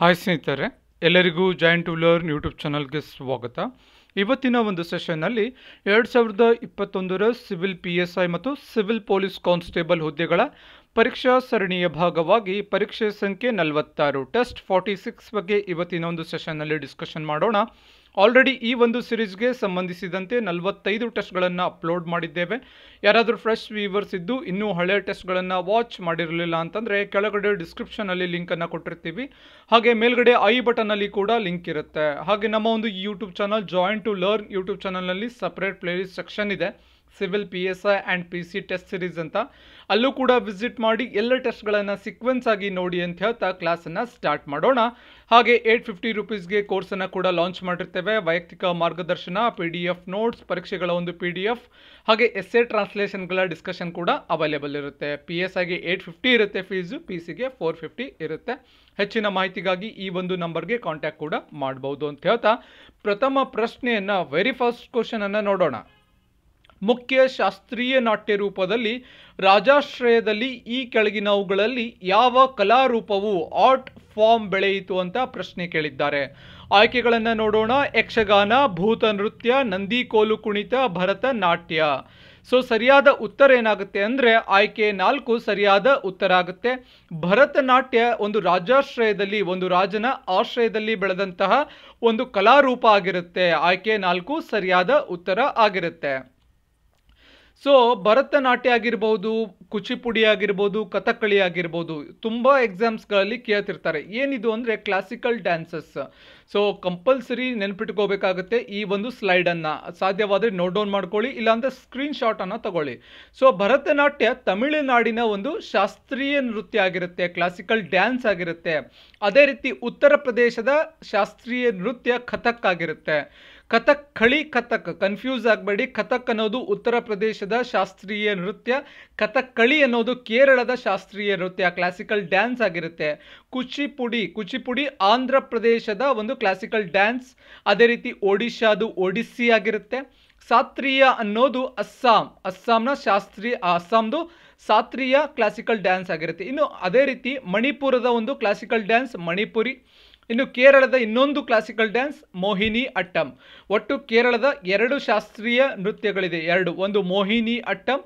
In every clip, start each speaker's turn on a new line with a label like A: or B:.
A: hi ಸ್ನೇಹಿತರೆ ಎಲ್ಲರಿಗೂ joint wheeler YouTube ಚಾನಲ್ಗೆ ಸ್ವಾಗತ ಇವತ್ತಿನ ಒಂದು ಸೆಷನ್ನಲ್ಲಿ ಎರಡು ಸಾವಿರದ ಇಪ್ಪತ್ತೊಂದರ ಸಿವಿಲ್ ಪಿ ಎಸ್ ಐ ಮತ್ತು ಸಿವಿಲ್ ಪೊಲೀಸ್ ಕಾನ್ಸ್ಟೇಬಲ್ ಹುದ್ದೆಗಳ ಪರೀಕ್ಷಾ ಸರಣಿಯ ಭಾಗವಾಗಿ ಪರೀಕ್ಷೆ ಸಂಖ್ಯೆ ನಲವತ್ತಾರು ಟೆಸ್ಟ್ ಫಾರ್ಟಿ ಸಿಕ್ಸ್ ಬಗ್ಗೆ ಇವತ್ತಿನ ಒಂದು ಸೆಷನ್ನಲ್ಲಿ ಡಿಸ್ಕಷನ್ ಮಾಡೋಣ ಆಲ್ರೆಡಿ ಈ ಒಂದು ಸಿರೀಸ್ಗೆ ಸಂಬಂಧಿಸಿದಂತೆ ನಲವತ್ತೈದು ಟೆಸ್ಟ್ಗಳನ್ನು ಅಪ್ಲೋಡ್ ಮಾಡಿದ್ದೇವೆ ಯಾರಾದರೂ ಫ್ರೆಶ್ ವೀವರ್ಸ್ ಇದ್ದು ಇನ್ನೂ ಹಳೆ ಟೆಸ್ಟ್ಗಳನ್ನು ವಾಚ್ ಮಾಡಿರಲಿಲ್ಲ ಅಂತಂದರೆ ಕೆಳಗಡೆ ಡಿಸ್ಕ್ರಿಪ್ಷನಲ್ಲಿ ಲಿಂಕನ್ನು ಕೊಟ್ಟಿರ್ತೀವಿ ಹಾಗೆ ಮೇಲ್ಗಡೆ ಐ ಬಟನಲ್ಲಿ ಕೂಡ ಲಿಂಕ್ ಇರುತ್ತೆ ಹಾಗೆ ನಮ್ಮ ಒಂದು YouTube channel joint to learn YouTube ಚಾನಲ್ನಲ್ಲಿ ಸಪ್ರೇಟ್ ಪ್ಲೇಲಿಸ್ಟ್ ಸೆಕ್ಷನ್ ಇದೆ civil P S I and P C test series ಅಂತ ಅಲ್ಲೂ ಕೂಡ ವಿಸಿಟ್ ಮಾಡಿ ಎಲ್ಲ ಟೆಸ್ಟ್ಗಳನ್ನು ಸೀಕ್ವೆನ್ಸ್ ಆಗಿ ನೋಡಿ ಅಂತ ಹೇಳ್ತಾ ಕ್ಲಾಸನ್ನು ಸ್ಟಾರ್ಟ್ ಮಾಡೋಣ ಹಾಗೆ ಏಟ್ ಫಿಫ್ಟಿ ರುಪೀಸ್ಗೆ ಕೋರ್ಸನ್ನು ಕೂಡ ಲಾಂಚ್ ಮಾಡಿರ್ತೇವೆ ವೈಯಕ್ತಿಕ ಮಾರ್ಗದರ್ಶನ ಪಿ ಡಿ ಎಫ್ ನೋಟ್ಸ್ ಪರೀಕ್ಷೆಗಳ ಒಂದು ಪಿ ಡಿ ಎಫ್ ಹಾಗೆ ಎಸ್ ಎ ಟ್ರಾನ್ಸ್ಲೇಷನ್ಗಳ ಡಿಸ್ಕಷನ್ ಕೂಡ ಅವೈಲೇಬಲ್ ಇರುತ್ತೆ ಪಿ ಎಸ್ ಐಗೆ ಏಟ್ ಫಿಫ್ಟಿ ಇರುತ್ತೆ ಫೀಸು ಪಿ ಸಿಗೆ ಫೋರ್ ಫಿಫ್ಟಿ ಇರುತ್ತೆ ಹೆಚ್ಚಿನ ಮಾಹಿತಿಗಾಗಿ ಈ ಒಂದು ನಂಬರ್ಗೆ ಕಾಂಟ್ಯಾಕ್ಟ್ ಕೂಡ ಮಾಡ್ಬೋದು ಅಂತ ಹೇಳ್ತಾ ಪ್ರಥಮ ಪ್ರಶ್ನೆಯನ್ನು ವೆರಿ ಫಸ್ಟ್ ಕ್ವಶನನ್ನು ನೋಡೋಣ ಮುಖ್ಯ ಶಾಸ್ತ್ರೀಯ ನಾಟ್ಯ ರೂಪದಲ್ಲಿ ರಾಜಾಶ್ರಯದಲ್ಲಿ ಈ ಕೆಳಗಿನವುಗಳಲ್ಲಿ ಯಾವ ಕಲಾರೂಪವು ಆರ್ಟ್ ಫಾರ್ಮ್ ಬೆಳೆಯಿತು ಅಂತ ಪ್ರಶ್ನೆ ಕೇಳಿದ್ದಾರೆ ಆಯ್ಕೆಗಳನ್ನು ನೋಡೋಣ ಯಕ್ಷಗಾನ ಭೂತ ನೃತ್ಯ ನಂದಿಕೋಲು ಕುಣಿತ ಭರತನಾಟ್ಯ ಸೊ ಸರಿಯಾದ ಉತ್ತರ ಏನಾಗುತ್ತೆ ಅಂದರೆ ಆಯ್ಕೆ ನಾಲ್ಕು ಸರಿಯಾದ ಉತ್ತರ ಆಗುತ್ತೆ ಭರತನಾಟ್ಯ ಒಂದು ರಾಜಾಶ್ರಯದಲ್ಲಿ ಒಂದು ರಾಜನ ಆಶ್ರಯದಲ್ಲಿ ಬೆಳೆದಂತಹ ಒಂದು ಕಲಾರೂಪ ಆಗಿರುತ್ತೆ ಆಯ್ಕೆ ನಾಲ್ಕು ಸರಿಯಾದ ಉತ್ತರ ಆಗಿರುತ್ತೆ ಸೊ ಭರತನಾಟ್ಯ ಆಗಿರ್ಬೋದು ಕುಚಿಪುಡಿ ಆಗಿರ್ಬೋದು ಕಥಕ್ಕಳಿ ಆಗಿರ್ಬೋದು ತುಂಬ ಎಕ್ಸಾಮ್ಸ್ಗಳಲ್ಲಿ ಕೇಳ್ತಿರ್ತಾರೆ ಏನಿದು ಅಂದರೆ ಕ್ಲಾಸಿಕಲ್ ಡ್ಯಾನ್ಸಸ್ ಸೊ ಕಂಪಲ್ಸರಿ ನೆನ್ಪಿಟ್ಕೋಬೇಕಾಗುತ್ತೆ ಈ ಒಂದು ಸ್ಲೈಡನ್ನು ಸಾಧ್ಯವಾದರೆ ನೋಟ್ ಡೌನ್ ಮಾಡ್ಕೊಳ್ಳಿ ಇಲ್ಲಾಂದರೆ ಸ್ಕ್ರೀನ್ ಶಾಟನ್ನು ತಗೊಳ್ಳಿ ಸೊ ಭರತನಾಟ್ಯ ತಮಿಳುನಾಡಿನ ಒಂದು ಶಾಸ್ತ್ರೀಯ ನೃತ್ಯ ಆಗಿರುತ್ತೆ ಕ್ಲಾಸಿಕಲ್ ಡ್ಯಾನ್ಸ್ ಆಗಿರುತ್ತೆ ಅದೇ ರೀತಿ ಉತ್ತರ ಪ್ರದೇಶದ ಶಾಸ್ತ್ರೀಯ ನೃತ್ಯ ಕಥಕ್ ಆಗಿರುತ್ತೆ ಕಥಕ್ ಖಳಿ ಕಥಕ್ ಕನ್ಫ್ಯೂಸ್ ಆಗಬೇಡಿ ಕಥಕ್ ಅನ್ನೋದು ಉತ್ತರ ಪ್ರದೇಶದ ಶಾಸ್ತ್ರೀಯ ನೃತ್ಯ ಕಥಕ್ ಕಳಿ ಅನ್ನೋದು ಕೇರಳದ ಶಾಸ್ತ್ರೀಯ ನೃತ್ಯ ಕ್ಲಾಸಿಕಲ್ ಡ್ಯಾನ್ಸ್ ಆಗಿರುತ್ತೆ ಕುಚಿಪುಡಿ ಕುಚಿಪುಡಿ ಆಂಧ್ರ ಪ್ರದೇಶದ ಒಂದು ಕ್ಲಾಸಿಕಲ್ ಡ್ಯಾನ್ಸ್ ಅದೇ ರೀತಿ ಒಡಿಶಾದು ಒಡಿಸ್ಸಿ ಆಗಿರುತ್ತೆ ಸಾತ್ರೀಯ ಅನ್ನೋದು ಅಸ್ಸಾಂ ಅಸ್ಸಾಂನ ಶಾಸ್ತ್ರೀಯ ಅಸ್ಸಾಂದು ಸಾತ್ರೀಯ ಕ್ಲಾಸಿಕಲ್ ಡ್ಯಾನ್ಸ್ ಆಗಿರುತ್ತೆ ಇನ್ನು ಅದೇ ರೀತಿ ಮಣಿಪುರದ ಒಂದು ಕ್ಲಾಸಿಕಲ್ ಡ್ಯಾನ್ಸ್ ಮಣಿಪುರಿ ಇನ್ನು ಕೇರಳದ ಇನ್ನೊಂದು ಕ್ಲಾಸಿಕಲ್ ಡ್ಯಾನ್ಸ್ ಮೋಹಿನಿ ಅಟ್ಟಂ ಒಟ್ಟು ಕೇರಳದ ಎರಡು ಶಾಸ್ತ್ರೀಯ ನೃತ್ಯಗಳಿದೆ ಎರಡು ಒಂದು ಮೋಹಿನಿ ಅಟ್ಟಂ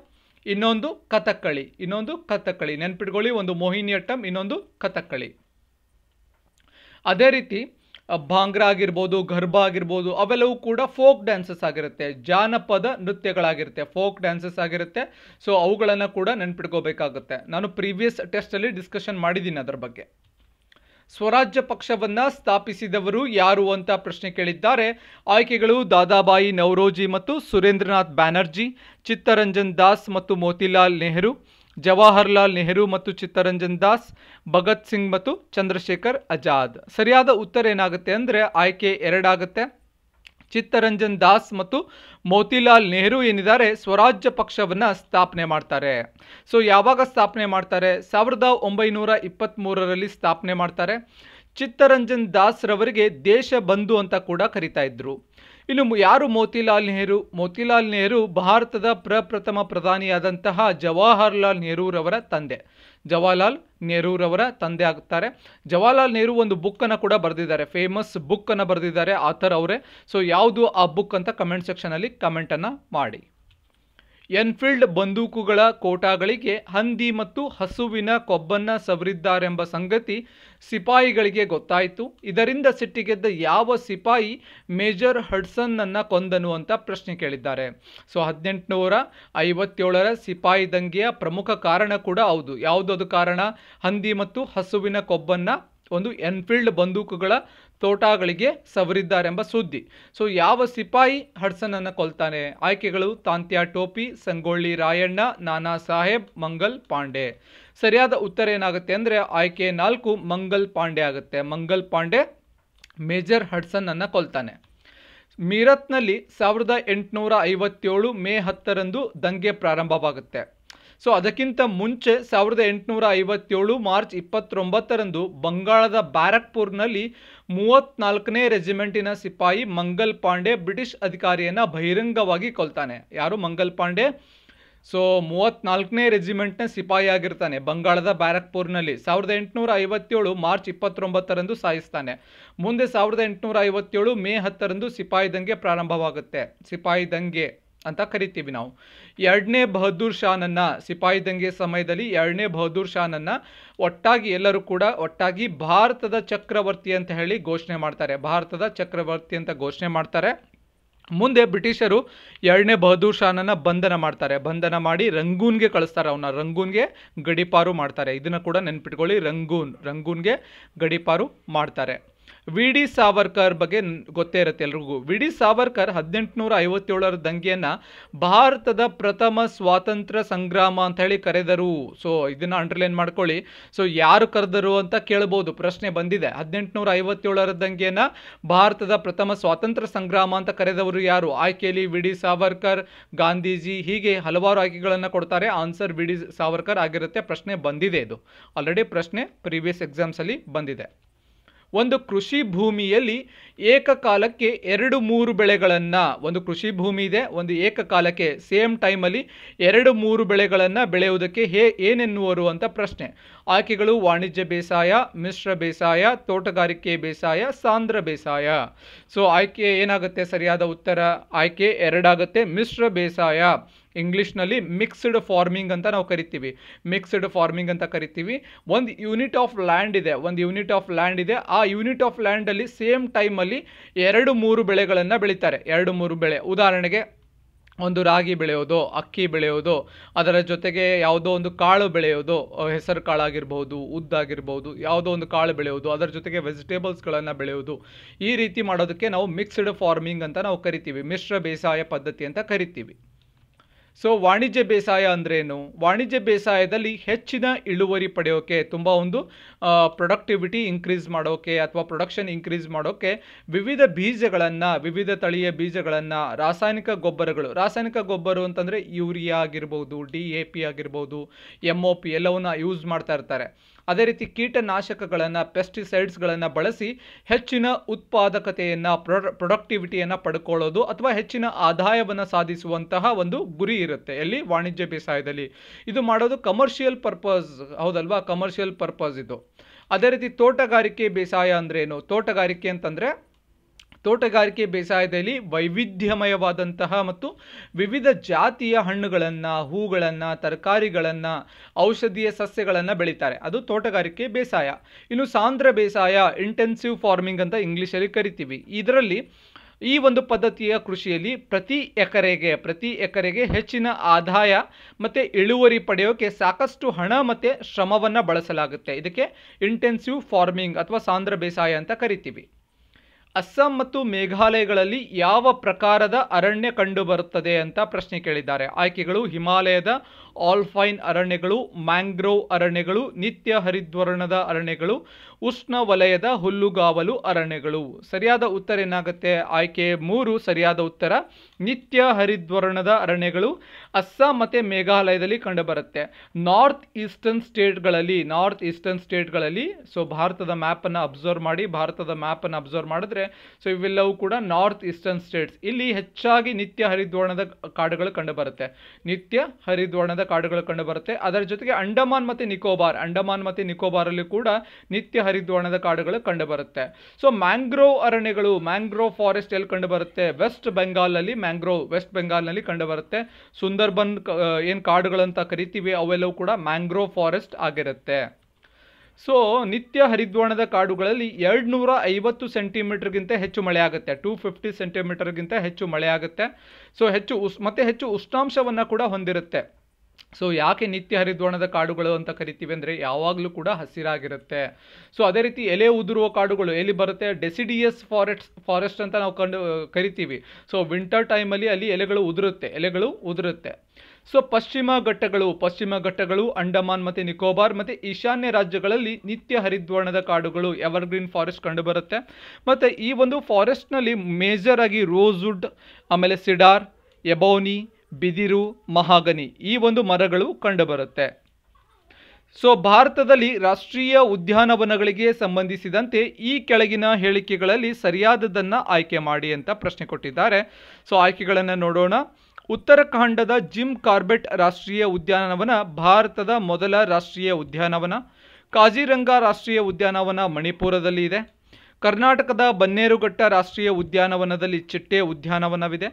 A: ಇನ್ನೊಂದು ಕಥಕ್ಕಳಿ ಇನ್ನೊಂದು ಕಥಕ್ಕಳಿ ನೆನ್ಪಿಟ್ಕೊಳ್ಳಿ ಒಂದು ಮೋಹಿನಿ ಅಟ್ಟಂ ಇನ್ನೊಂದು ಕಥಕ್ಕಳಿ ಅದೇ ರೀತಿ ಭಾಂಗ್ರಾ ಆಗಿರ್ಬೋದು ಗರ್ಭ ಆಗಿರ್ಬೋದು ಅವೆಲ್ಲವೂ ಕೂಡ ಫೋಕ್ ಡ್ಯಾನ್ಸಸ್ ಆಗಿರುತ್ತೆ ಜಾನಪದ ನೃತ್ಯಗಳಾಗಿರುತ್ತೆ ಫೋಕ್ ಡ್ಯಾನ್ಸಸ್ ಆಗಿರುತ್ತೆ ಸೊ ಅವುಗಳನ್ನು ಕೂಡ ನೆನ್ಪಿಟ್ಕೋಬೇಕಾಗುತ್ತೆ ನಾನು ಪ್ರೀವಿಯಸ್ ಟೆಸ್ಟಲ್ಲಿ ಡಿಸ್ಕಷನ್ ಮಾಡಿದ್ದೀನಿ ಅದರ ಬಗ್ಗೆ ಸ್ವರಾಜ್ಯ ಪಕ್ಷವನ್ನ ಸ್ಥಾಪಿಸಿದವರು ಯಾರು ಅಂತ ಪ್ರಶ್ನೆ ಕೇಳಿದ್ದಾರೆ ಆಯ್ಕೆಗಳು ದಾದಾಬಾಯಿ ನವರೋಜಿ ಮತ್ತು ಸುರೇಂದ್ರನಾಥ್ ಬ್ಯಾನರ್ಜಿ ಚಿತ್ತರಂಜನ್ ದಾಸ್ ಮತ್ತು ಮೋತಿಲಾಲ್ ನೆಹರು ಜವಾಹರ್ಲಾಲ್ ನೆಹರು ಮತ್ತು ಚಿತ್ತರಂಜನ್ ದಾಸ್ ಭಗತ್ ಸಿಂಗ್ ಮತ್ತು ಚಂದ್ರಶೇಖರ್ ಆಜಾದ್ ಸರಿಯಾದ ಉತ್ತರ ಏನಾಗುತ್ತೆ ಅಂದರೆ ಆಯ್ಕೆ ಎರಡಾಗುತ್ತೆ ಚಿತ್ತರಂಜನ್ ದಾಸ್ ಮತ್ತು ಮೋತಿಲಾಲ್ ನೆಹರು ಏನಿದ್ದಾರೆ ಸ್ವರಾಜ್ಯ ಪಕ್ಷವನ್ನು ಸ್ಥಾಪನೆ ಮಾಡ್ತಾರೆ ಸೊ ಯಾವಾಗ ಸ್ಥಾಪನೆ ಮಾಡ್ತಾರೆ ಸಾವಿರದ ಒಂಬೈನೂರ ಇಪ್ಪತ್ತ್ಮೂರರಲ್ಲಿ ಸ್ಥಾಪನೆ ಮಾಡ್ತಾರೆ ಚಿತ್ತರಂಜನ್ ದಾಸ್ ರವರಿಗೆ ದೇಶ ಬಂಧು ಅಂತ ಕೂಡ ಕರಿತಾ ಇದ್ರು ಇನ್ನು ಯಾರು ಮೋತಿಲಾಲ್ ನೆಹರು ಮೋತಿಲಾಲ್ ನೆಹರು ಭಾರತದ ಪ್ರಪ್ರಥಮ ಪ್ರಧಾನಿಯಾದಂತಹ ಜವಾಹರ್ಲಾಲ್ ನೆಹರೂರವರ ತಂದೆ ಜವಾಹರ್ಲಾಲ್ ನೆಹರೂರವರ ತಂದೆ ಆಗ್ತಾರೆ ಜವಾಹರ್ಲಾಲ್ ನೆಹರು ಒಂದು ಬುಕ್ಕನ್ನು ಕೂಡ ಬರೆದಿದ್ದಾರೆ ಫೇಮಸ್ ಬುಕ್ಕನ್ನು ಬರೆದಿದ್ದಾರೆ ಆಥರ್ ಅವರೇ ಸೊ ಯಾವುದು ಆ ಬುಕ್ ಅಂತ ಕಮೆಂಟ್ ಸೆಕ್ಷನಲ್ಲಿ ಕಮೆಂಟನ್ನು ಮಾಡಿ ಎನ್ಫೀಲ್ಡ್ ಬಂದೂಕುಗಳ ಕೋಟಾಗಳಿಗೆ ಹಂದಿ ಮತ್ತು ಹಸುವಿನ ಕೊಬ್ಬನ್ನ ಸವರಿದ್ದಾರೆಂಬ ಸಂಗತಿ ಸಿಪಾಯಿಗಳಿಗೆ ಗೊತ್ತಾಯಿತು ಇದರಿಂದ ಸಿಟ್ಟಿಗೆದ್ದ ಯಾವ ಸಿಪಾಯಿ ಮೇಜರ್ ಹಡ್ಸನ್ನನ್ನು ಕೊಂದನು ಅಂತ ಪ್ರಶ್ನೆ ಕೇಳಿದ್ದಾರೆ ಸೊ ಹದಿನೆಂಟುನೂರ ಐವತ್ತೇಳರ ಸಿಪಾಯಿ ದಂಗೆಯ ಪ್ರಮುಖ ಕಾರಣ ಕೂಡ ಹೌದು ಯಾವುದದು ಕಾರಣ ಹಂದಿ ಮತ್ತು ಹಸುವಿನ ಕೊಬ್ಬನ್ನು ಒಂದು ಎನ್ಫೀಲ್ಡ್ ಬಂದೂಕುಗಳ ತೋಟಗಳಿಗೆ ಸವರಿದ್ದಾರೆಂಬ ಸುದ್ದಿ ಸೊ ಯಾವ ಸಿಪಾಯಿ ಹಡ್ಸನನ್ನು ಕೊಲ್ತಾನೆ ಆಯ್ಕೆಗಳು ತಾಂತ್ಯ ಟೋಪಿ ಸಂಗೊಳ್ಳಿ ರಾಯಣ್ಣ ನಾನಾ ಸಾಹೇಬ್ ಮಂಗಲ್ ಪಾಂಡೆ ಸರಿಯಾದ ಉತ್ತರ ಏನಾಗುತ್ತೆ ಅಂದರೆ ಆಯ್ಕೆ ನಾಲ್ಕು ಮಂಗಲ್ ಪಾಂಡೆ ಆಗುತ್ತೆ ಮಂಗಲ್ ಪಾಂಡೆ ಮೇಜರ್ ಹಡ್ಸನನ್ನು ಕೊಲ್ತಾನೆ ಮೀರತ್ನಲ್ಲಿ ಸಾವಿರದ ಎಂಟುನೂರ ಐವತ್ತೇಳು ಮೇ ಹತ್ತರಂದು ದಂಗೆ ಪ್ರಾರಂಭವಾಗುತ್ತೆ ಸೊ ಅದಕ್ಕಿಂತ ಮುಂಚೆ ಸಾವಿರದ ಎಂಟುನೂರ ಐವತ್ತೇಳು ಮಾರ್ಚ್ ಇಪ್ಪತ್ತೊಂಬತ್ತರಂದು ಬಂಗಾಳದ ಬ್ಯಾರಕ್ಪುರ್ನಲ್ಲಿ ಮೂವತ್ನಾಲ್ಕನೇ ರೆಜಿಮೆಂಟಿನ ಸಿಪಾಯಿ ಮಂಗಲ್ ಪಾಂಡೆ ಬ್ರಿಟಿಷ್ ಅಧಿಕಾರಿಯನ್ನು ಬಹಿರಂಗವಾಗಿ ಕೊಲ್ತಾನೆ ಯಾರು ಮಂಗಲ್ ಪಾಂಡೆ ಸೊ ಮೂವತ್ನಾಲ್ಕನೇ ರೆಜಿಮೆಂಟ್ನ ಸಿಪಾಯಿ ಆಗಿರ್ತಾನೆ ಬಂಗಾಳದ ಬ್ಯಾರಕ್ಪುರ್ನಲ್ಲಿ ಸಾವಿರದ ಎಂಟುನೂರ ಐವತ್ತೇಳು ಮಾರ್ಚ್ ಇಪ್ಪತ್ತೊಂಬತ್ತರಂದು ಸಾಯಿಸ್ತಾನೆ ಮುಂದೆ ಸಾವಿರದ ಎಂಟುನೂರ ಐವತ್ತೇಳು ಮೇ ಹತ್ತರಂದು ಸಿಪಾಯಿ ದಂಗೆ ಪ್ರಾರಂಭವಾಗುತ್ತೆ ಸಿಪಾಯಿ ದಂಗೆ ಅಂತ ಕರಿತೀವಿ ನಾವು ಎರಡನೇ ಬಹದ್ದೂರ್ ಶಾನನ್ನ ಸಿಪಾಯಿ ದಂಗೆ ಸಮಯದಲ್ಲಿ ಎರಡನೇ ಬಹದ್ದೂರ್ ಶಾನನ್ನ ಒಟ್ಟಾಗಿ ಎಲ್ಲರೂ ಕೂಡ ಒಟ್ಟಾಗಿ ಭಾರತದ ಚಕ್ರವರ್ತಿ ಅಂತ ಹೇಳಿ ಘೋಷಣೆ ಮಾಡ್ತಾರೆ ಭಾರತದ ಚಕ್ರವರ್ತಿ ಅಂತ ಘೋಷಣೆ ಮಾಡ್ತಾರೆ ಮುಂದೆ ಬ್ರಿಟಿಷರು ಎರಡನೇ ಬಹದ್ದೂರ್ ಶಾನನ್ನ ಬಂಧನ ಮಾಡ್ತಾರೆ ಬಂಧನ ಮಾಡಿ ರಂಗೂನ್ಗೆ ಕಳಿಸ್ತಾರೆ ಅವನ್ನ ರಂಗೂನ್ಗೆ ಗಡಿಪಾರು ಮಾಡ್ತಾರೆ ಇದನ್ನು ಕೂಡ ನೆನ್ಪಿಟ್ಕೊಳ್ಳಿ ರಂಗೂನ್ ರಂಗೂನ್ಗೆ ಗಡಿಪಾರು ಮಾಡ್ತಾರೆ ವಿ ಡಿ ಸಾವರ್ಕರ್ ಬಗ್ಗೆ ಗೊತ್ತೇ ಇರುತ್ತೆ ಎಲ್ರಿಗೂ ವಿ ಡಿ ಸಾವರ್ಕರ್ ಹದಿನೆಂಟುನೂರ ಐವತ್ತೇಳರ ದಂಗೆಯನ್ನು ಭಾರತದ ಪ್ರಥಮ ಸ್ವಾತಂತ್ರ್ಯ ಸಂಗ್ರಾಮ ಅಂತ ಹೇಳಿ ಕರೆದರು ಸೊ ಇದನ್ನು ಅಂಡರ್ಲೈನ್ ಮಾಡ್ಕೊಳ್ಳಿ ಸೊ ಯಾರು ಕರೆದರು ಅಂತ ಕೇಳ್ಬೋದು ಪ್ರಶ್ನೆ ಬಂದಿದೆ ಹದಿನೆಂಟುನೂರ ಐವತ್ತೇಳರ ದಂಗೆಯನ್ನು ಭಾರತದ ಪ್ರಥಮ ಸ್ವಾತಂತ್ರ್ಯ ಸಂಗ್ರಾಮ ಅಂತ ಕರೆದವರು ಯಾರು ಆಯ್ಕೆಯಲ್ಲಿ ವಿ ಡಿ ಸಾವರ್ಕರ್ ಗಾಂಧೀಜಿ ಹೀಗೆ ಹಲವಾರು ಆಯ್ಕೆಗಳನ್ನು ಕೊಡ್ತಾರೆ ಆನ್ಸರ್ ವಿ ಡಿ ಸಾವರ್ಕರ್ ಆಗಿರುತ್ತೆ ಪ್ರಶ್ನೆ ಬಂದಿದೆ ಇದು ಆಲ್ರೆಡಿ ಪ್ರಶ್ನೆ ಪ್ರೀವಿಯಸ್ ಎಕ್ಸಾಮ್ಸಲ್ಲಿ ಬಂದಿದೆ ಒಂದು ಕೃಷಿ ಭೂಮಿಯಲ್ಲಿ ಏಕಕಾಲಕ್ಕೆ ಎರಡು ಮೂರು ಬೆಳೆಗಳನ್ನು ಒಂದು ಕೃಷಿ ಭೂಮಿ ಇದೆ ಒಂದು ಏಕಕಾಲಕ್ಕೆ ಸೇಮ್ ಟೈಮಲ್ಲಿ ಎರಡು ಮೂರು ಬೆಳೆಗಳನ್ನು ಬೆಳೆಯುವುದಕ್ಕೆ ಹೇ ಏನೆನ್ನುವರು ಅಂತ ಪ್ರಶ್ನೆ ಆಯ್ಕೆಗಳು ವಾಣಿಜ್ಯ ಬೇಸಾಯ ಮಿಶ್ರ ಬೇಸಾಯ ತೋಟಗಾರಿಕೆ ಬೇಸಾಯ ಸಾಂದ್ರ ಬೇಸಾಯ ಸೊ ಆಯ್ಕೆ ಏನಾಗುತ್ತೆ ಸರಿಯಾದ ಉತ್ತರ ಆಯ್ಕೆ ಎರಡಾಗುತ್ತೆ ಮಿಶ್ರ ಬೇಸಾಯ ಇಂಗ್ಲೀಷ್ನಲ್ಲಿ ಮಿಕ್ಸ್ಡ್ ಫಾರ್ಮಿಂಗ್ ಅಂತ ನಾವು ಕರಿತೀವಿ ಮಿಕ್ಸ್ಡ್ ಫಾರ್ಮಿಂಗ್ ಅಂತ ಕರಿತೀವಿ ಒಂದು ಯೂನಿಟ್ ಆಫ್ ಲ್ಯಾಂಡ್ ಇದೆ ಒಂದು ಯೂನಿಟ್ ಆಫ್ ಲ್ಯಾಂಡ್ ಇದೆ ಆ ಯೂನಿಟ್ ಆಫ್ ಲ್ಯಾಂಡಲ್ಲಿ ಸೇಮ್ ಟೈಮಲ್ಲಿ ಎರಡು ಮೂರು ಬೆಳೆಗಳನ್ನು ಬೆಳೀತಾರೆ ಎರಡು ಮೂರು ಬೆಳೆ ಉದಾಹರಣೆಗೆ ಒಂದು ರಾಗಿ ಬೆಳೆಯೋದು ಅಕ್ಕಿ ಬೆಳೆಯೋದು ಅದರ ಜೊತೆಗೆ ಯಾವುದೋ ಒಂದು ಕಾಳು ಬೆಳೆಯೋದು ಹೆಸರು ಕಾಳಾಗಿರ್ಬೋದು ಉದ್ದಾಗಿರ್ಬೋದು ಯಾವುದೋ ಒಂದು ಕಾಳು ಬೆಳೆಯೋದು ಅದರ ಜೊತೆಗೆ ವೆಜಿಟೇಬಲ್ಸ್ಗಳನ್ನು ಬೆಳೆಯೋದು ಈ ರೀತಿ ಮಾಡೋದಕ್ಕೆ ನಾವು ಮಿಕ್ಸ್ಡ್ ಫಾರ್ಮಿಂಗ್ ಅಂತ ನಾವು ಕರಿತೀವಿ ಮಿಶ್ರ ಬೇಸಾಯ ಪದ್ಧತಿ ಅಂತ ಕರಿತೀವಿ ಸೊ ವಾಣಿಜ್ಯ ಬೇಸಾಯ ಅಂದ್ರೇನು ವಾಣಿಜ್ಯ ಬೇಸಾಯದಲ್ಲಿ ಹೆಚ್ಚಿನ ಇಳುವರಿ ಪಡೆಯೋಕೆ ತುಂಬ ಒಂದು ಪ್ರೊಡಕ್ಟಿವಿಟಿ ಇನ್ಕ್ರೀಸ್ ಮಾಡೋಕ್ಕೆ ಅಥವಾ ಪ್ರೊಡಕ್ಷನ್ ಇನ್ಕ್ರೀಸ್ ಮಾಡೋಕ್ಕೆ ವಿವಿಧ ಬೀಜಗಳನ್ನು ವಿವಿಧ ತಳಿಯ ಬೀಜಗಳನ್ನು ರಾಸಾಯನಿಕ ಗೊಬ್ಬರಗಳು ರಾಸಾಯನಿಕ ಗೊಬ್ಬರ ಅಂತಂದರೆ ಯೂರಿಯಾ ಆಗಿರ್ಬೋದು ಡಿ ಎ ಪಿ ಆಗಿರ್ಬೋದು ಎಮ್ ಒ ಪಿ ಎಲ್ಲವನ್ನು ಯೂಸ್ ಮಾಡ್ತಾ ಇರ್ತಾರೆ ಅದೇ ರೀತಿ ಕೀಟನಾಶಕಗಳನ್ನು ಪೆಸ್ಟಿಸೈಡ್ಸ್ಗಳನ್ನು ಬಳಸಿ ಹೆಚ್ಚಿನ ಉತ್ಪಾದಕತೆಯನ್ನು ಪ್ರೊಡಕ್ಟಿವಿಟಿಯನ್ನು ಪಡ್ಕೊಳ್ಳೋದು ಅಥವಾ ಹೆಚ್ಚಿನ ಆದಾಯವನ್ನು ಸಾಧಿಸುವಂತಹ ಒಂದು ಗುರಿ ಇರುತ್ತೆ ಎಲ್ಲಿ ವಾಣಿಜ್ಯ ಬೇಸಾಯದಲ್ಲಿ ಇದು ಮಾಡೋದು ಕಮರ್ಷಿಯಲ್ ಪರ್ಪಸ್ ಹೌದಲ್ವಾ ಕಮರ್ಷಿಯಲ್ ಪರ್ಪಸ್ ಇದು ಅದೇ ರೀತಿ ತೋಟಗಾರಿಕೆ ಬೇಸಾಯ ಅಂದ್ರೇನು ತೋಟಗಾರಿಕೆ ಅಂತಂದರೆ ತೋಟಗಾರಿಕೆ ಬೇಸಾಯದಲ್ಲಿ ವೈವಿಧ್ಯಮಯವಾದಂತಹ ಮತ್ತು ವಿವಿಧ ಜಾತಿಯ ಹಣ್ಣುಗಳನ್ನು ಹೂಗಳನ್ನು ತರಕಾರಿಗಳನ್ನು ಔಷಧೀಯ ಸಸ್ಯಗಳನ್ನು ಬೆಳೀತಾರೆ ಅದು ತೋಟಗಾರಿಕೆ ಬೇಸಾಯ ಇನ್ನು ಸಾಂದ್ರ ಬೇಸಾಯ ಇಂಟೆನ್ಸಿವ್ ಫಾರ್ಮಿಂಗ್ ಅಂತ ಇಂಗ್ಲೀಷಲ್ಲಿ ಕರಿತೀವಿ ಇದರಲ್ಲಿ ಈ ಒಂದು ಪದ್ಧತಿಯ ಕೃಷಿಯಲ್ಲಿ ಪ್ರತಿ ಎಕರೆಗೆ ಪ್ರತಿ ಎಕರೆಗೆ ಹೆಚ್ಚಿನ ಆದಾಯ ಮತ್ತು ಇಳುವರಿ ಪಡೆಯೋಕ್ಕೆ ಸಾಕಷ್ಟು ಹಣ ಮತ್ತು ಶ್ರಮವನ್ನು ಬಳಸಲಾಗುತ್ತೆ ಇದಕ್ಕೆ ಇಂಟೆನ್ಸಿವ್ ಫಾರ್ಮಿಂಗ್ ಅಥವಾ ಸಾಂದ್ರ ಬೇಸಾಯ ಅಂತ ಕರಿತೀವಿ ಅಸ್ಸಾಂ ಮತ್ತು ಮೇಘಾಲಯಗಳಲ್ಲಿ ಯಾವ ಪ್ರಕಾರದ ಅರಣ್ಯ ಕಂಡುಬರುತ್ತದೆ ಅಂತ ಪ್ರಶ್ನೆ ಕೇಳಿದ್ದಾರೆ ಆಯ್ಕೆಗಳು ಹಿಮಾಲಯದ ಆಲ್ಫೈನ್ ಅರಣ್ಯಗಳು ಮ್ಯಾಂಗ್ರೋವ್ ಅರಣ್ಯಗಳು ನಿತ್ಯ ಹರಿದ್ವರ್ಣದ ಅರಣ್ಯಗಳು ಉಷ್ಣವಲಯದ ಹುಲ್ಲುಗಾವಲು ಅರಣ್ಯಗಳು ಸರಿಯಾದ ಉತ್ತರ ಏನಾಗುತ್ತೆ ಆಯ್ಕೆ ಮೂರು ಸರಿಯಾದ ಉತ್ತರ ನಿತ್ಯ ಹರಿದ್ವರ್ಣದ ಅರಣ್ಯಗಳು ಅಸ್ಸಾಂ ಮತ್ತು ಮೇಘಾಲಯದಲ್ಲಿ ಕಂಡುಬರುತ್ತೆ ನಾರ್ತ್ ಈಸ್ಟರ್ನ್ ಸ್ಟೇಟ್ಗಳಲ್ಲಿ ನಾರ್ತ್ ಈಸ್ಟರ್ನ್ ಸ್ಟೇಟ್ಗಳಲ್ಲಿ ಸೊ ಭಾರತದ ಮ್ಯಾಪನ್ನು ಅಬ್ಸರ್ವ್ ಮಾಡಿ ಭಾರತದ ಮ್ಯಾಪನ್ನು ಅಬ್ಸರ್ವ್ ಮಾಡಿದ್ರೆ ಸೊ ಇವೆಲ್ಲವೂ ಕೂಡ ನಾರ್ತ್ ಈಸ್ಟರ್ನ್ ಸ್ಟೇಟ್ಸ್ ಇಲ್ಲಿ ಹೆಚ್ಚಾಗಿ ನಿತ್ಯ ಹರಿದ್ವರ್ಣದ ಕಾಡುಗಳು ಕಂಡುಬರುತ್ತೆ ನಿತ್ಯ ಹರಿದ್ವರ್ಣದ ಕಾಡುಗಳು ಕಂಡು ಕಂಡುಬರುತ್ತೆ ಅದರ ಜೊತೆಗೆ ಅಂಡಮಾನ್ ಮತ್ತು ನಿಕೋಬಾರ್ ಅಂಡಮಾನ್ ಮತ್ತು ಅಲ್ಲಿ ಕೂಡ ನಿತ್ಯ ಹರಿದ್ವರ್ಣದ ಕಾಡುಗಳು ಕಂಡುಬರುತ್ತೆ ಸೊ ಮ್ಯಾಂಗ್ರೋವ್ ಅರಣ್ಯಗಳು ಮ್ಯಾಂಗ್ರೋವ್ ಫಾರೆಸ್ಟ್ ಎಲ್ಲಿ ಕಂಡುಬರುತ್ತೆ ವೆಸ್ಟ್ ಅಲ್ಲಿ ಮ್ಯಾಂಗ್ರೋವ್ ವೆಸ್ಟ್ ಬೆಂಗಾಲ್ನಲ್ಲಿ ಕಂಡುಬರುತ್ತೆ ಸುಂದರ್ಬನ್ ಏನು ಕಾಡುಗಳಂತ ಕರಿತೀವಿ ಅವೆಲ್ಲವೂ ಕೂಡ ಮ್ಯಾಂಗ್ರೋವ್ ಫಾರೆಸ್ಟ್ ಆಗಿರುತ್ತೆ ಸೊ ನಿತ್ಯ ಹರಿದ್ವರ್ಣದ ಕಾಡುಗಳಲ್ಲಿ ಎರಡು ನೂರ ಐವತ್ತು ಸೆಂಟಿಮೀಟರ್ಗಿಂತ ಹೆಚ್ಚು ಮಳೆ ಆಗುತ್ತೆ ಟೂ ಫಿಫ್ಟಿ ಸೆಂಟಿಮೀಟರ್ಗಿಂತ ಹೆಚ್ಚು ಮಳೆ ಆಗುತ್ತೆ ಸೊ ಹೆಚ್ಚು ಮತ್ತೆ ಹೆಚ್ಚು ಉಷ್ಣಾಂಶವನ್ನು ಕೂಡ ಹೊಂದಿರುತ್ತೆ ಸೊ ಯಾಕೆ ನಿತ್ಯ ಹರಿದ್ವರ್ಣದ ಕಾಡುಗಳು ಅಂತ ಕರಿತೀವಿ ಅಂದರೆ ಯಾವಾಗಲೂ ಕೂಡ ಹಸಿರಾಗಿರುತ್ತೆ ಸೊ ಅದೇ ರೀತಿ ಎಲೆ ಉದುರುವ ಕಾಡುಗಳು ಎಲ್ಲಿ ಬರುತ್ತೆ ಡೆಸಿಡಿಯಸ್ ಫಾರೆಸ್ಟ್ ಫಾರೆಸ್ಟ್ ಅಂತ ನಾವು ಕಂಡು ಕರಿತೀವಿ ಸೊ ವಿಂಟರ್ ಟೈಮಲ್ಲಿ ಅಲ್ಲಿ ಎಲೆಗಳು ಉದುರುತ್ತೆ ಎಲೆಗಳು ಉದುರುತ್ತೆ ಸೊ ಪಶ್ಚಿಮ ಘಟ್ಟಗಳು ಪಶ್ಚಿಮ ಘಟ್ಟಗಳು ಅಂಡಮಾನ್ ಮತ್ತು ನಿಕೋಬಾರ್ ಮತ್ತು ಈಶಾನ್ಯ ರಾಜ್ಯಗಳಲ್ಲಿ ನಿತ್ಯ ಹರಿದ್ವರ್ಣದ ಕಾಡುಗಳು ಎವರ್ಗ್ರೀನ್ ಫಾರೆಸ್ಟ್ ಕಂಡುಬರುತ್ತೆ ಮತ್ತು ಈ ಒಂದು ಫಾರೆಸ್ಟ್ನಲ್ಲಿ ಮೇಜರ್ ಆಗಿ ರೋಸ್ವುಡ್ ಆಮೇಲೆ ಸಿಡಾರ್ ಎಬೋನಿ ಬಿದಿರು ಮಹಾಗನಿ ಈ ಒಂದು ಮರಗಳು ಕಂಡುಬರುತ್ತೆ ಸೊ ಭಾರತದಲ್ಲಿ ರಾಷ್ಟ್ರೀಯ ಉದ್ಯಾನವನಗಳಿಗೆ ಸಂಬಂಧಿಸಿದಂತೆ ಈ ಕೆಳಗಿನ ಹೇಳಿಕೆಗಳಲ್ಲಿ ಸರಿಯಾದದನ್ನು ಆಯ್ಕೆ ಮಾಡಿ ಅಂತ ಪ್ರಶ್ನೆ ಕೊಟ್ಟಿದ್ದಾರೆ ಸೊ ಆಯ್ಕೆಗಳನ್ನು ನೋಡೋಣ ಉತ್ತರಾಖಂಡದ ಜಿಮ್ ಕಾರ್ಬೆಟ್ ರಾಷ್ಟ್ರೀಯ ಉದ್ಯಾನವನ ಭಾರತದ ಮೊದಲ ರಾಷ್ಟ್ರೀಯ ಉದ್ಯಾನವನ ಕಾಜಿರಂಗ ರಾಷ್ಟ್ರೀಯ ಉದ್ಯಾನವನ ಮಣಿಪುರದಲ್ಲಿ ಇದೆ ಕರ್ನಾಟಕದ ಬನ್ನೇರುಘಟ್ಟ ರಾಷ್ಟ್ರೀಯ ಉದ್ಯಾನವನದಲ್ಲಿ ಚಿಟ್ಟೆ ಉದ್ಯಾನವನವಿದೆ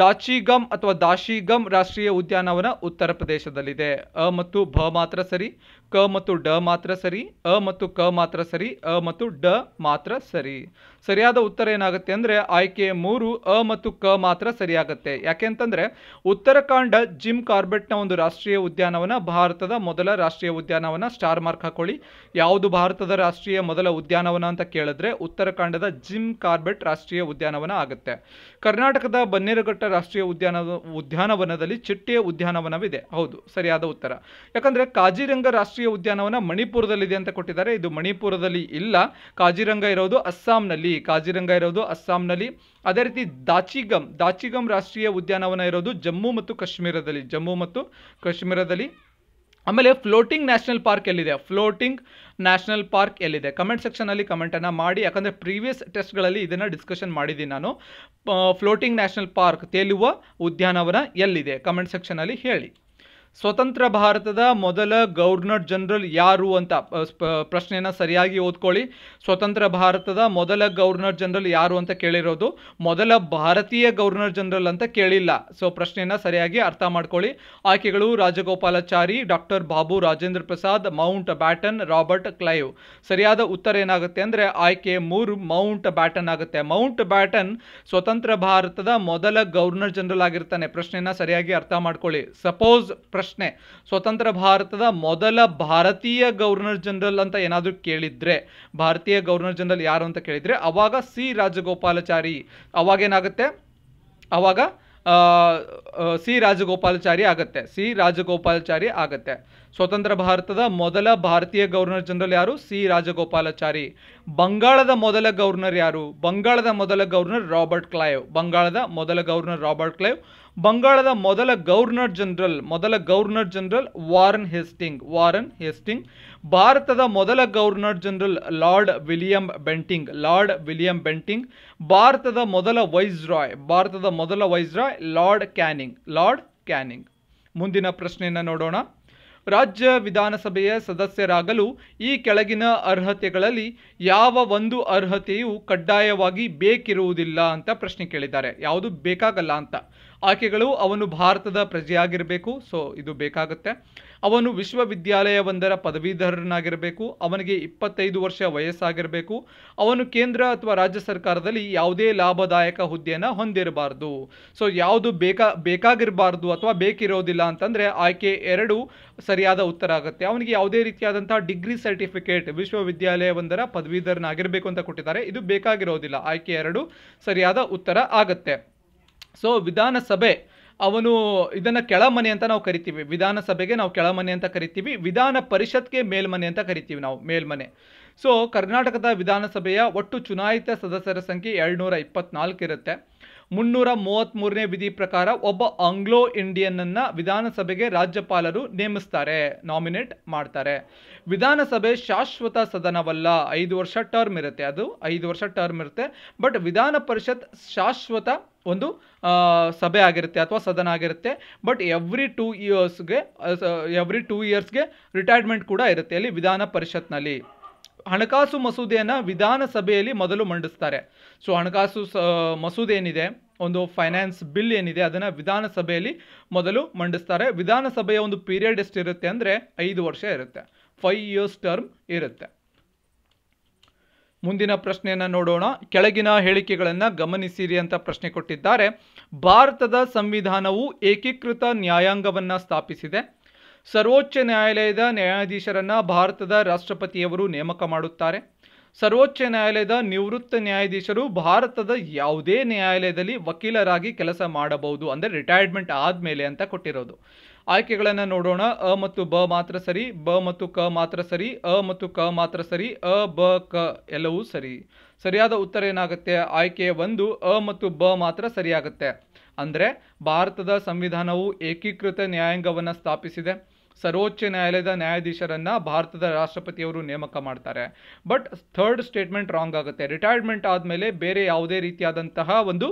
A: ದಾಚಿಗಮ್ ಅಥವಾ ದಾಶಿಗಮ್ ರಾಷ್ಟ್ರೀಯ ಉದ್ಯಾನವನ ಉತ್ತರ ಪ್ರದೇಶದಲ್ಲಿದೆ ಅ ಮತ್ತು ಭ ಮಾತ್ರ ಸರಿ ಕ ಮತ್ತು ಡ ಮಾತ್ರ ಸರಿ ಅ ಮತ್ತು ಕ ಮಾತ್ರ ಸರಿ ಅ ಮತ್ತು ಡ ಮಾತ್ರ ಸರಿ ಸರಿಯಾದ ಉತ್ತರ ಏನಾಗುತ್ತೆ ಅಂದರೆ ಆಯ್ಕೆ ಮೂರು ಅ ಮತ್ತು ಕ ಮಾತ್ರ ಸರಿಯಾಗುತ್ತೆ ಯಾಕೆಂತಂದರೆ ಉತ್ತರಾಖಂಡ ಜಿಮ್ ಕಾರ್ಬೆಟ್ನ ಒಂದು ರಾಷ್ಟ್ರೀಯ ಉದ್ಯಾನವನ ಭಾರತದ ಮೊದಲ ರಾಷ್ಟ್ರೀಯ ಉದ್ಯಾನವನ ಸ್ಟಾರ್ ಮಾರ್ಕ್ ಹಾಕೊಳ್ಳಿ ಯಾವುದು ಭಾರತದ ರಾಷ್ಟ್ರೀಯ ಮೊದಲ ಉದ್ಯಾನವನ ಅಂತ ಕೇಳಿದ್ರೆ ಉತ್ತರಾಖಂಡದ ಜಿಮ್ ಕಾರ್ಬೆಟ್ ರಾಷ್ಟ್ರೀಯ ಉದ್ಯಾನವನ ಆಗುತ್ತೆ ಕರ್ನಾಟಕದ ಬನ್ನೇರುಘಟ್ಟ ರಾಷ್ಟ್ರೀಯ ಉದ್ಯಾನ ಉದ್ಯಾನವನದಲ್ಲಿ ಚಿಟ್ಟೆಯ ಉದ್ಯಾನವನವಿದೆ ಹೌದು ಸರಿಯಾದ ಉತ್ತರ ಯಾಕಂದರೆ ಕಾಜಿರಂಗ ರಾಷ್ಟ್ರೀಯ ರಾಷ್ಟ್ರೀಯ ಉದ್ಯಾನವನ ಮಣಿಪುರದಲ್ಲಿದೆ ಅಂತ ಕೊಟ್ಟಿದ್ದಾರೆ ಇದು ಮಣಿಪುರದಲ್ಲಿ ಇಲ್ಲ ಕಾಜಿರಂಗ ಇರೋದು ಅಸ್ಸಾಂನಲ್ಲಿ ಕಾಜಿರಂಗ ಇರೋದು ಅಸ್ಸಾಂನಲ್ಲಿ ಅದೇ ರೀತಿ ದಾಚಿಗಮ್ ದಾಚಿಗಮ್ ರಾಷ್ಟ್ರೀಯ ಉದ್ಯಾನವನ ಇರೋದು ಜಮ್ಮು ಮತ್ತು ಕಾಶ್ಮೀರದಲ್ಲಿ ಜಮ್ಮು ಮತ್ತು ಕಾಶ್ಮೀರದಲ್ಲಿ ಆಮೇಲೆ ಫ್ಲೋಟಿಂಗ್ ನ್ಯಾಷನಲ್ ಪಾರ್ಕ್ ಎಲ್ಲಿದೆ ಫ್ಲೋಟಿಂಗ್ ನ್ಯಾಷನಲ್ ಪಾರ್ಕ್ ಎಲ್ಲಿದೆ ಕಮೆಂಟ್ ಸೆಕ್ಷನಲ್ಲಿ ಕಮೆಂಟನ್ನು ಮಾಡಿ ಯಾಕಂದರೆ ಪ್ರೀವಿಯಸ್ ಟೆಸ್ಟ್ಗಳಲ್ಲಿ ಇದನ್ನು ಡಿಸ್ಕಷನ್ ಮಾಡಿದ್ದೀನಿ ನಾನು ಫ್ಲೋಟಿಂಗ್ ನ್ಯಾಷನಲ್ ಪಾರ್ಕ್ ತೇಲುವ ಉದ್ಯಾನವನ ಎಲ್ಲಿದೆ ಕಮೆಂಟ್ ಸೆಕ್ಷನಲ್ಲಿ ಹೇಳಿ ಸ್ವತಂತ್ರ ಭಾರತದ ಮೊದಲ ಗವರ್ನರ್ ಜನರಲ್ ಯಾರು ಅಂತ ಪ್ರಶ್ನೆಯನ್ನು ಸರಿಯಾಗಿ ಓದ್ಕೊಳ್ಳಿ ಸ್ವತಂತ್ರ ಭಾರತದ ಮೊದಲ ಗವರ್ನರ್ ಜನರಲ್ ಯಾರು ಅಂತ ಕೇಳಿರೋದು ಮೊದಲ ಭಾರತೀಯ ಗವರ್ನರ್ ಜನರಲ್ ಅಂತ ಕೇಳಿಲ್ಲ ಸೊ ಪ್ರಶ್ನೆನ ಸರಿಯಾಗಿ ಅರ್ಥ ಮಾಡ್ಕೊಳ್ಳಿ ಆಯ್ಕೆಗಳು Rajagopalachari doctor Babu Rajendra Prasad Mountbatten Robert Clive ಸರಿಯಾದ ಉತ್ತರ ಏನಾಗುತ್ತೆ ಅಂದರೆ ಆಯ್ಕೆ ಮೂರು ಮೌಂಟ್ ಬ್ಯಾಟನ್ ಆಗುತ್ತೆ ಮೌಂಟ್ ಬ್ಯಾಟನ್ ಸ್ವತಂತ್ರ ಭಾರತದ ಮೊದಲ ಗವರ್ನರ್ ಜನರಲ್ ಆಗಿರ್ತಾನೆ ಪ್ರಶ್ನೆನ ಸರಿಯಾಗಿ ಅರ್ಥ ಮಾಡ್ಕೊಳ್ಳಿ ಸಪೋಸ್ ಪ್ರ ಪ್ರಶ್ನೆ ಸ್ವತಂತ್ರ ಭಾರತದ ಮೊದಲ ಭಾರತೀಯ ಗವರ್ನರ್ ಜನರಲ್ ಅಂತ ಏನಾದರೂ ಕೇಳಿದ್ರೆ ಭಾರತೀಯ ಗವರ್ನರ್ ಜನರಲ್ ಯಾರು ಅಂತ ಕೇಳಿದ್ರೆ ಅವಾಗ ಸಿ ರಾಜಗೋಪಾಲಾಚಾರಿ ಅವಾಗೇನಾಗುತ್ತೆ ಅವಾಗ ಸಿ ರಾಜಗೋಪಾಲಾಚಾರಿ ಆಗತ್ತೆ ಸಿ ರಾಜಗೋಪಾಲಾಚಾರಿ ಆಗತ್ತೆ ಸ್ವತಂತ್ರ ಭಾರತದ ಮೊದಲ ಭಾರತೀಯ ಗವರ್ನರ್ ಜನರಲ್ ಯಾರು ಸಿ ರಾಜಗೋಪಾಲಾಚಾರಿ ಬಂಗಾಳದ ಮೊದಲ ಗವರ್ನರ್ ಯಾರು ಬಂಗಾಳದ ಮೊದಲ ಗವರ್ನರ್ ರಾಬರ್ಟ್ ಕ್ಲೈವ್ ಬಂಗಾಳದ ಮೊದಲ ಗವರ್ನರ್ ರಾಬರ್ಟ್ ಕ್ಲೈವ್ ಬಂಗಾಳದ ಮೊದಲ ಗವರ್ನರ್ ಜನರಲ್ ಮೊದಲ governor general Warren Hastings Warren Hastings ಭಾರತದ ಮೊದಲ governor general lord William Bentinck lord William Bentinck ಭಾರತದ ಮೊದಲ ವೈಸ್ ರಾಯ್ ಭಾರತದ ಮೊದಲ vice lord Canning lord Canning ಮುಂದಿನ ಪ್ರಶ್ನೆಯನ್ನು ನೋಡೋಣ ರಾಜ್ಯ ವಿಧಾನಸಭೆಯ ಸದಸ್ಯರಾಗಲು ಈ ಕೆಳಗಿನ ಅರ್ಹತೆಗಳಲ್ಲಿ ಯಾವ ಒಂದು ಅರ್ಹತೆಯು ಕಡ್ಡಾಯವಾಗಿ ಬೇಕಿರುವುದಿಲ್ಲ ಅಂತ ಪ್ರಶ್ನೆ ಕೇಳಿದ್ದಾರೆ ಯಾವುದು ಬೇಕಾಗಲ್ಲ ಅಂತ ಆಯ್ಕೆಗಳು ಅವನು ಭಾರತದ ಪ್ರಜೆಯಾಗಿರಬೇಕು ಸೊ ಇದು ಬೇಕಾಗುತ್ತೆ ಅವನು ವಿಶ್ವವಿದ್ಯಾಲಯವೊಂದರ ಪದವೀಧರನಾಗಿರಬೇಕು ಅವನಿಗೆ ಇಪ್ಪತ್ತೈದು ವರ್ಷ ವಯಸ್ಸಾಗಿರಬೇಕು ಅವನು ಕೇಂದ್ರ ಅಥವಾ ರಾಜ್ಯ ಸರ್ಕಾರದಲ್ಲಿ ಯಾವುದೇ ಲಾಭದಾಯಕ ಹುದ್ದೆಯನ್ನು ಹೊಂದಿರಬಾರ್ದು ಸೊ ಯಾವುದು ಬೇಕಾ ಬೇಕಾಗಿರಬಾರ್ದು ಅಥವಾ ಬೇಕಿರೋದಿಲ್ಲ ಅಂತಂದರೆ ಆಯ್ಕೆ ಎರಡು ಸರಿಯಾದ ಉತ್ತರ ಆಗುತ್ತೆ ಅವನಿಗೆ ಯಾವುದೇ ರೀತಿಯಾದಂಥ ಡಿಗ್ರಿ ಸರ್ಟಿಫಿಕೇಟ್ ವಿಶ್ವವಿದ್ಯಾಲಯವೊಂದರ ಪದವೀಧರನಾಗಿರಬೇಕು ಅಂತ ಕೊಟ್ಟಿದ್ದಾರೆ ಇದು ಬೇಕಾಗಿರೋದಿಲ್ಲ ಆಯ್ಕೆ ಎರಡು ಸರಿಯಾದ ಉತ್ತರ ಆಗುತ್ತೆ ಸೊ ವಿಧಾನಸಭೆ ಅವನು ಇದನ್ನು ಕೆಳಮನೆ ಅಂತ ನಾವು ಕರಿತೀವಿ ವಿಧಾನಸಭೆಗೆ ನಾವು ಕೆಳಮನೆ ಅಂತ ಕರಿತೀವಿ ವಿಧಾನ ಪರಿಷತ್ಗೆ ಮೇಲ್ಮನೆ ಅಂತ ಕರಿತೀವಿ ನಾವು ಮೇಲ್ಮನೆ ಸೊ ಕರ್ನಾಟಕದ ವಿಧಾನಸಭೆಯ ಒಟ್ಟು ಚುನಾಯಿತ ಸದಸ್ಯರ ಸಂಖ್ಯೆ ಎರಡುನೂರ ಇಪ್ಪತ್ನಾಲ್ಕು ಇರುತ್ತೆ ಮುನ್ನೂರ ಮೂವತ್ತ್ಮೂರನೇ ವಿಧಿ ಪ್ರಕಾರ ಒಬ್ಬ ಆಂಗ್ಲೋ ಇಂಡಿಯನ್ನ ವಿಧಾನಸಭೆಗೆ ರಾಜ್ಯಪಾಲರು ನೇಮಿಸ್ತಾರೆ ನಾಮಿನೇಟ್ ಮಾಡ್ತಾರೆ ವಿಧಾನಸಭೆ ಶಾಶ್ವತ ಸದನವಲ್ಲ ಐದು ವರ್ಷ ಟರ್ಮ್ ಇರುತ್ತೆ ಅದು ಐದು ವರ್ಷ ಟರ್ಮ್ ಇರುತ್ತೆ ಬಟ್ ವಿಧಾನ ಪರಿಷತ್ ಶಾಶ್ವತ ಒಂದು ಸಭೆ ಆಗಿರುತ್ತೆ ಅಥವಾ ಸದನ ಆಗಿರುತ್ತೆ ಬಟ್ ಎವ್ರಿ ಟೂ ಇಯರ್ಸ್ಗೆ ಎವ್ರಿ ಟೂ ಇಯರ್ಸ್ಗೆ ರಿಟೈರ್ಮೆಂಟ್ ಕೂಡ ಇರುತ್ತೆ ಅಲ್ಲಿ ವಿಧಾನ ಪರಿಷತ್ನಲ್ಲಿ ಹಣಕಾಸು ಮಸೂದೆಯನ್ನು ವಿಧಾನಸಭೆಯಲ್ಲಿ ಮೊದಲು ಮಂಡಿಸ್ತಾರೆ ಸೊ ಹಣಕಾಸು ಮಸೂದೆ ಏನಿದೆ ಒಂದು ಫೈನಾನ್ಸ್ ಬಿಲ್ ಏನಿದೆ ಅದನ್ನು ವಿಧಾನಸಭೆಯಲ್ಲಿ ಮೊದಲು ಮಂಡಿಸ್ತಾರೆ ವಿಧಾನಸಭೆಯ ಒಂದು ಪೀರಿಯಡ್ ಎಷ್ಟಿರುತ್ತೆ ಅಂದರೆ ಐದು ವರ್ಷ ಇರುತ್ತೆ ಫೈವ್ ಇಯರ್ಸ್ ಟರ್ಮ್ ಇರುತ್ತೆ ಮುಂದಿನ ಪ್ರಶ್ನೆಯನ್ನು ನೋಡೋಣ ಕೆಳಗಿನ ಹೇಳಿಕೆಗಳನ್ನು ಗಮನಿಸಿರಿ ಅಂತ ಪ್ರಶ್ನೆ ಕೊಟ್ಟಿದ್ದಾರೆ ಭಾರತದ ಸಂವಿಧಾನವು ಏಕೀಕೃತ ನ್ಯಾಯಾಂಗವನ್ನು ಸ್ಥಾಪಿಸಿದೆ ಸರ್ವೋಚ್ಚ ನ್ಯಾಯಾಲಯದ ನ್ಯಾಯಾಧೀಶರನ್ನು ಭಾರತದ ರಾಷ್ಟ್ರಪತಿಯವರು ನೇಮಕ ಮಾಡುತ್ತಾರೆ ಸರ್ವೋಚ್ಚ ನ್ಯಾಯಾಲಯದ ನಿವೃತ್ತ ನ್ಯಾಯಾಧೀಶರು ಭಾರತದ ಯಾವುದೇ ನ್ಯಾಯಾಲಯದಲ್ಲಿ ವಕೀಲರಾಗಿ ಕೆಲಸ ಮಾಡಬಹುದು ಅಂದರೆ ರಿಟೈರ್ಮೆಂಟ್ ಆದಮೇಲೆ ಅಂತ ಕೊಟ್ಟಿರೋದು ಆಯ್ಕೆಗಳನ್ನು ನೋಡೋಣ ಅ ಮತ್ತು ಬ ಮಾತ್ರ ಸರಿ ಬ ಮತ್ತು ಕ ಮಾತ್ರ ಸರಿ ಅ ಮತ್ತು ಕ ಮಾತ್ರ ಸರಿ ಅ ಬ ಕ ಎಲ್ಲವೂ ಸರಿ ಸರಿಯಾದ ಉತ್ತರ ಏನಾಗುತ್ತೆ ಆಯ್ಕೆ ಒಂದು ಅ ಮತ್ತು ಬ ಮಾತ್ರ ಸರಿಯಾಗುತ್ತೆ ಅಂದರೆ ಭಾರತದ ಸಂವಿಧಾನವು ಏಕೀಕೃತ ನ್ಯಾಯಾಂಗವನ್ನು ಸ್ಥಾಪಿಸಿದೆ ಸರ್ವೋಚ್ಚ ನ್ಯಾಯಾಲಯದ ನ್ಯಾಯಾಧೀಶರನ್ನು ಭಾರತದ ರಾಷ್ಟ್ರಪತಿಯವರು ನೇಮಕ ಮಾಡ್ತಾರೆ ಬಟ್ ಥರ್ಡ್ ಸ್ಟೇಟ್ಮೆಂಟ್ ರಾಂಗ್ ಆಗುತ್ತೆ ರಿಟೈರ್ಮೆಂಟ್ ಆದಮೇಲೆ ಬೇರೆ ಯಾವುದೇ ರೀತಿಯಾದಂತಹ ಒಂದು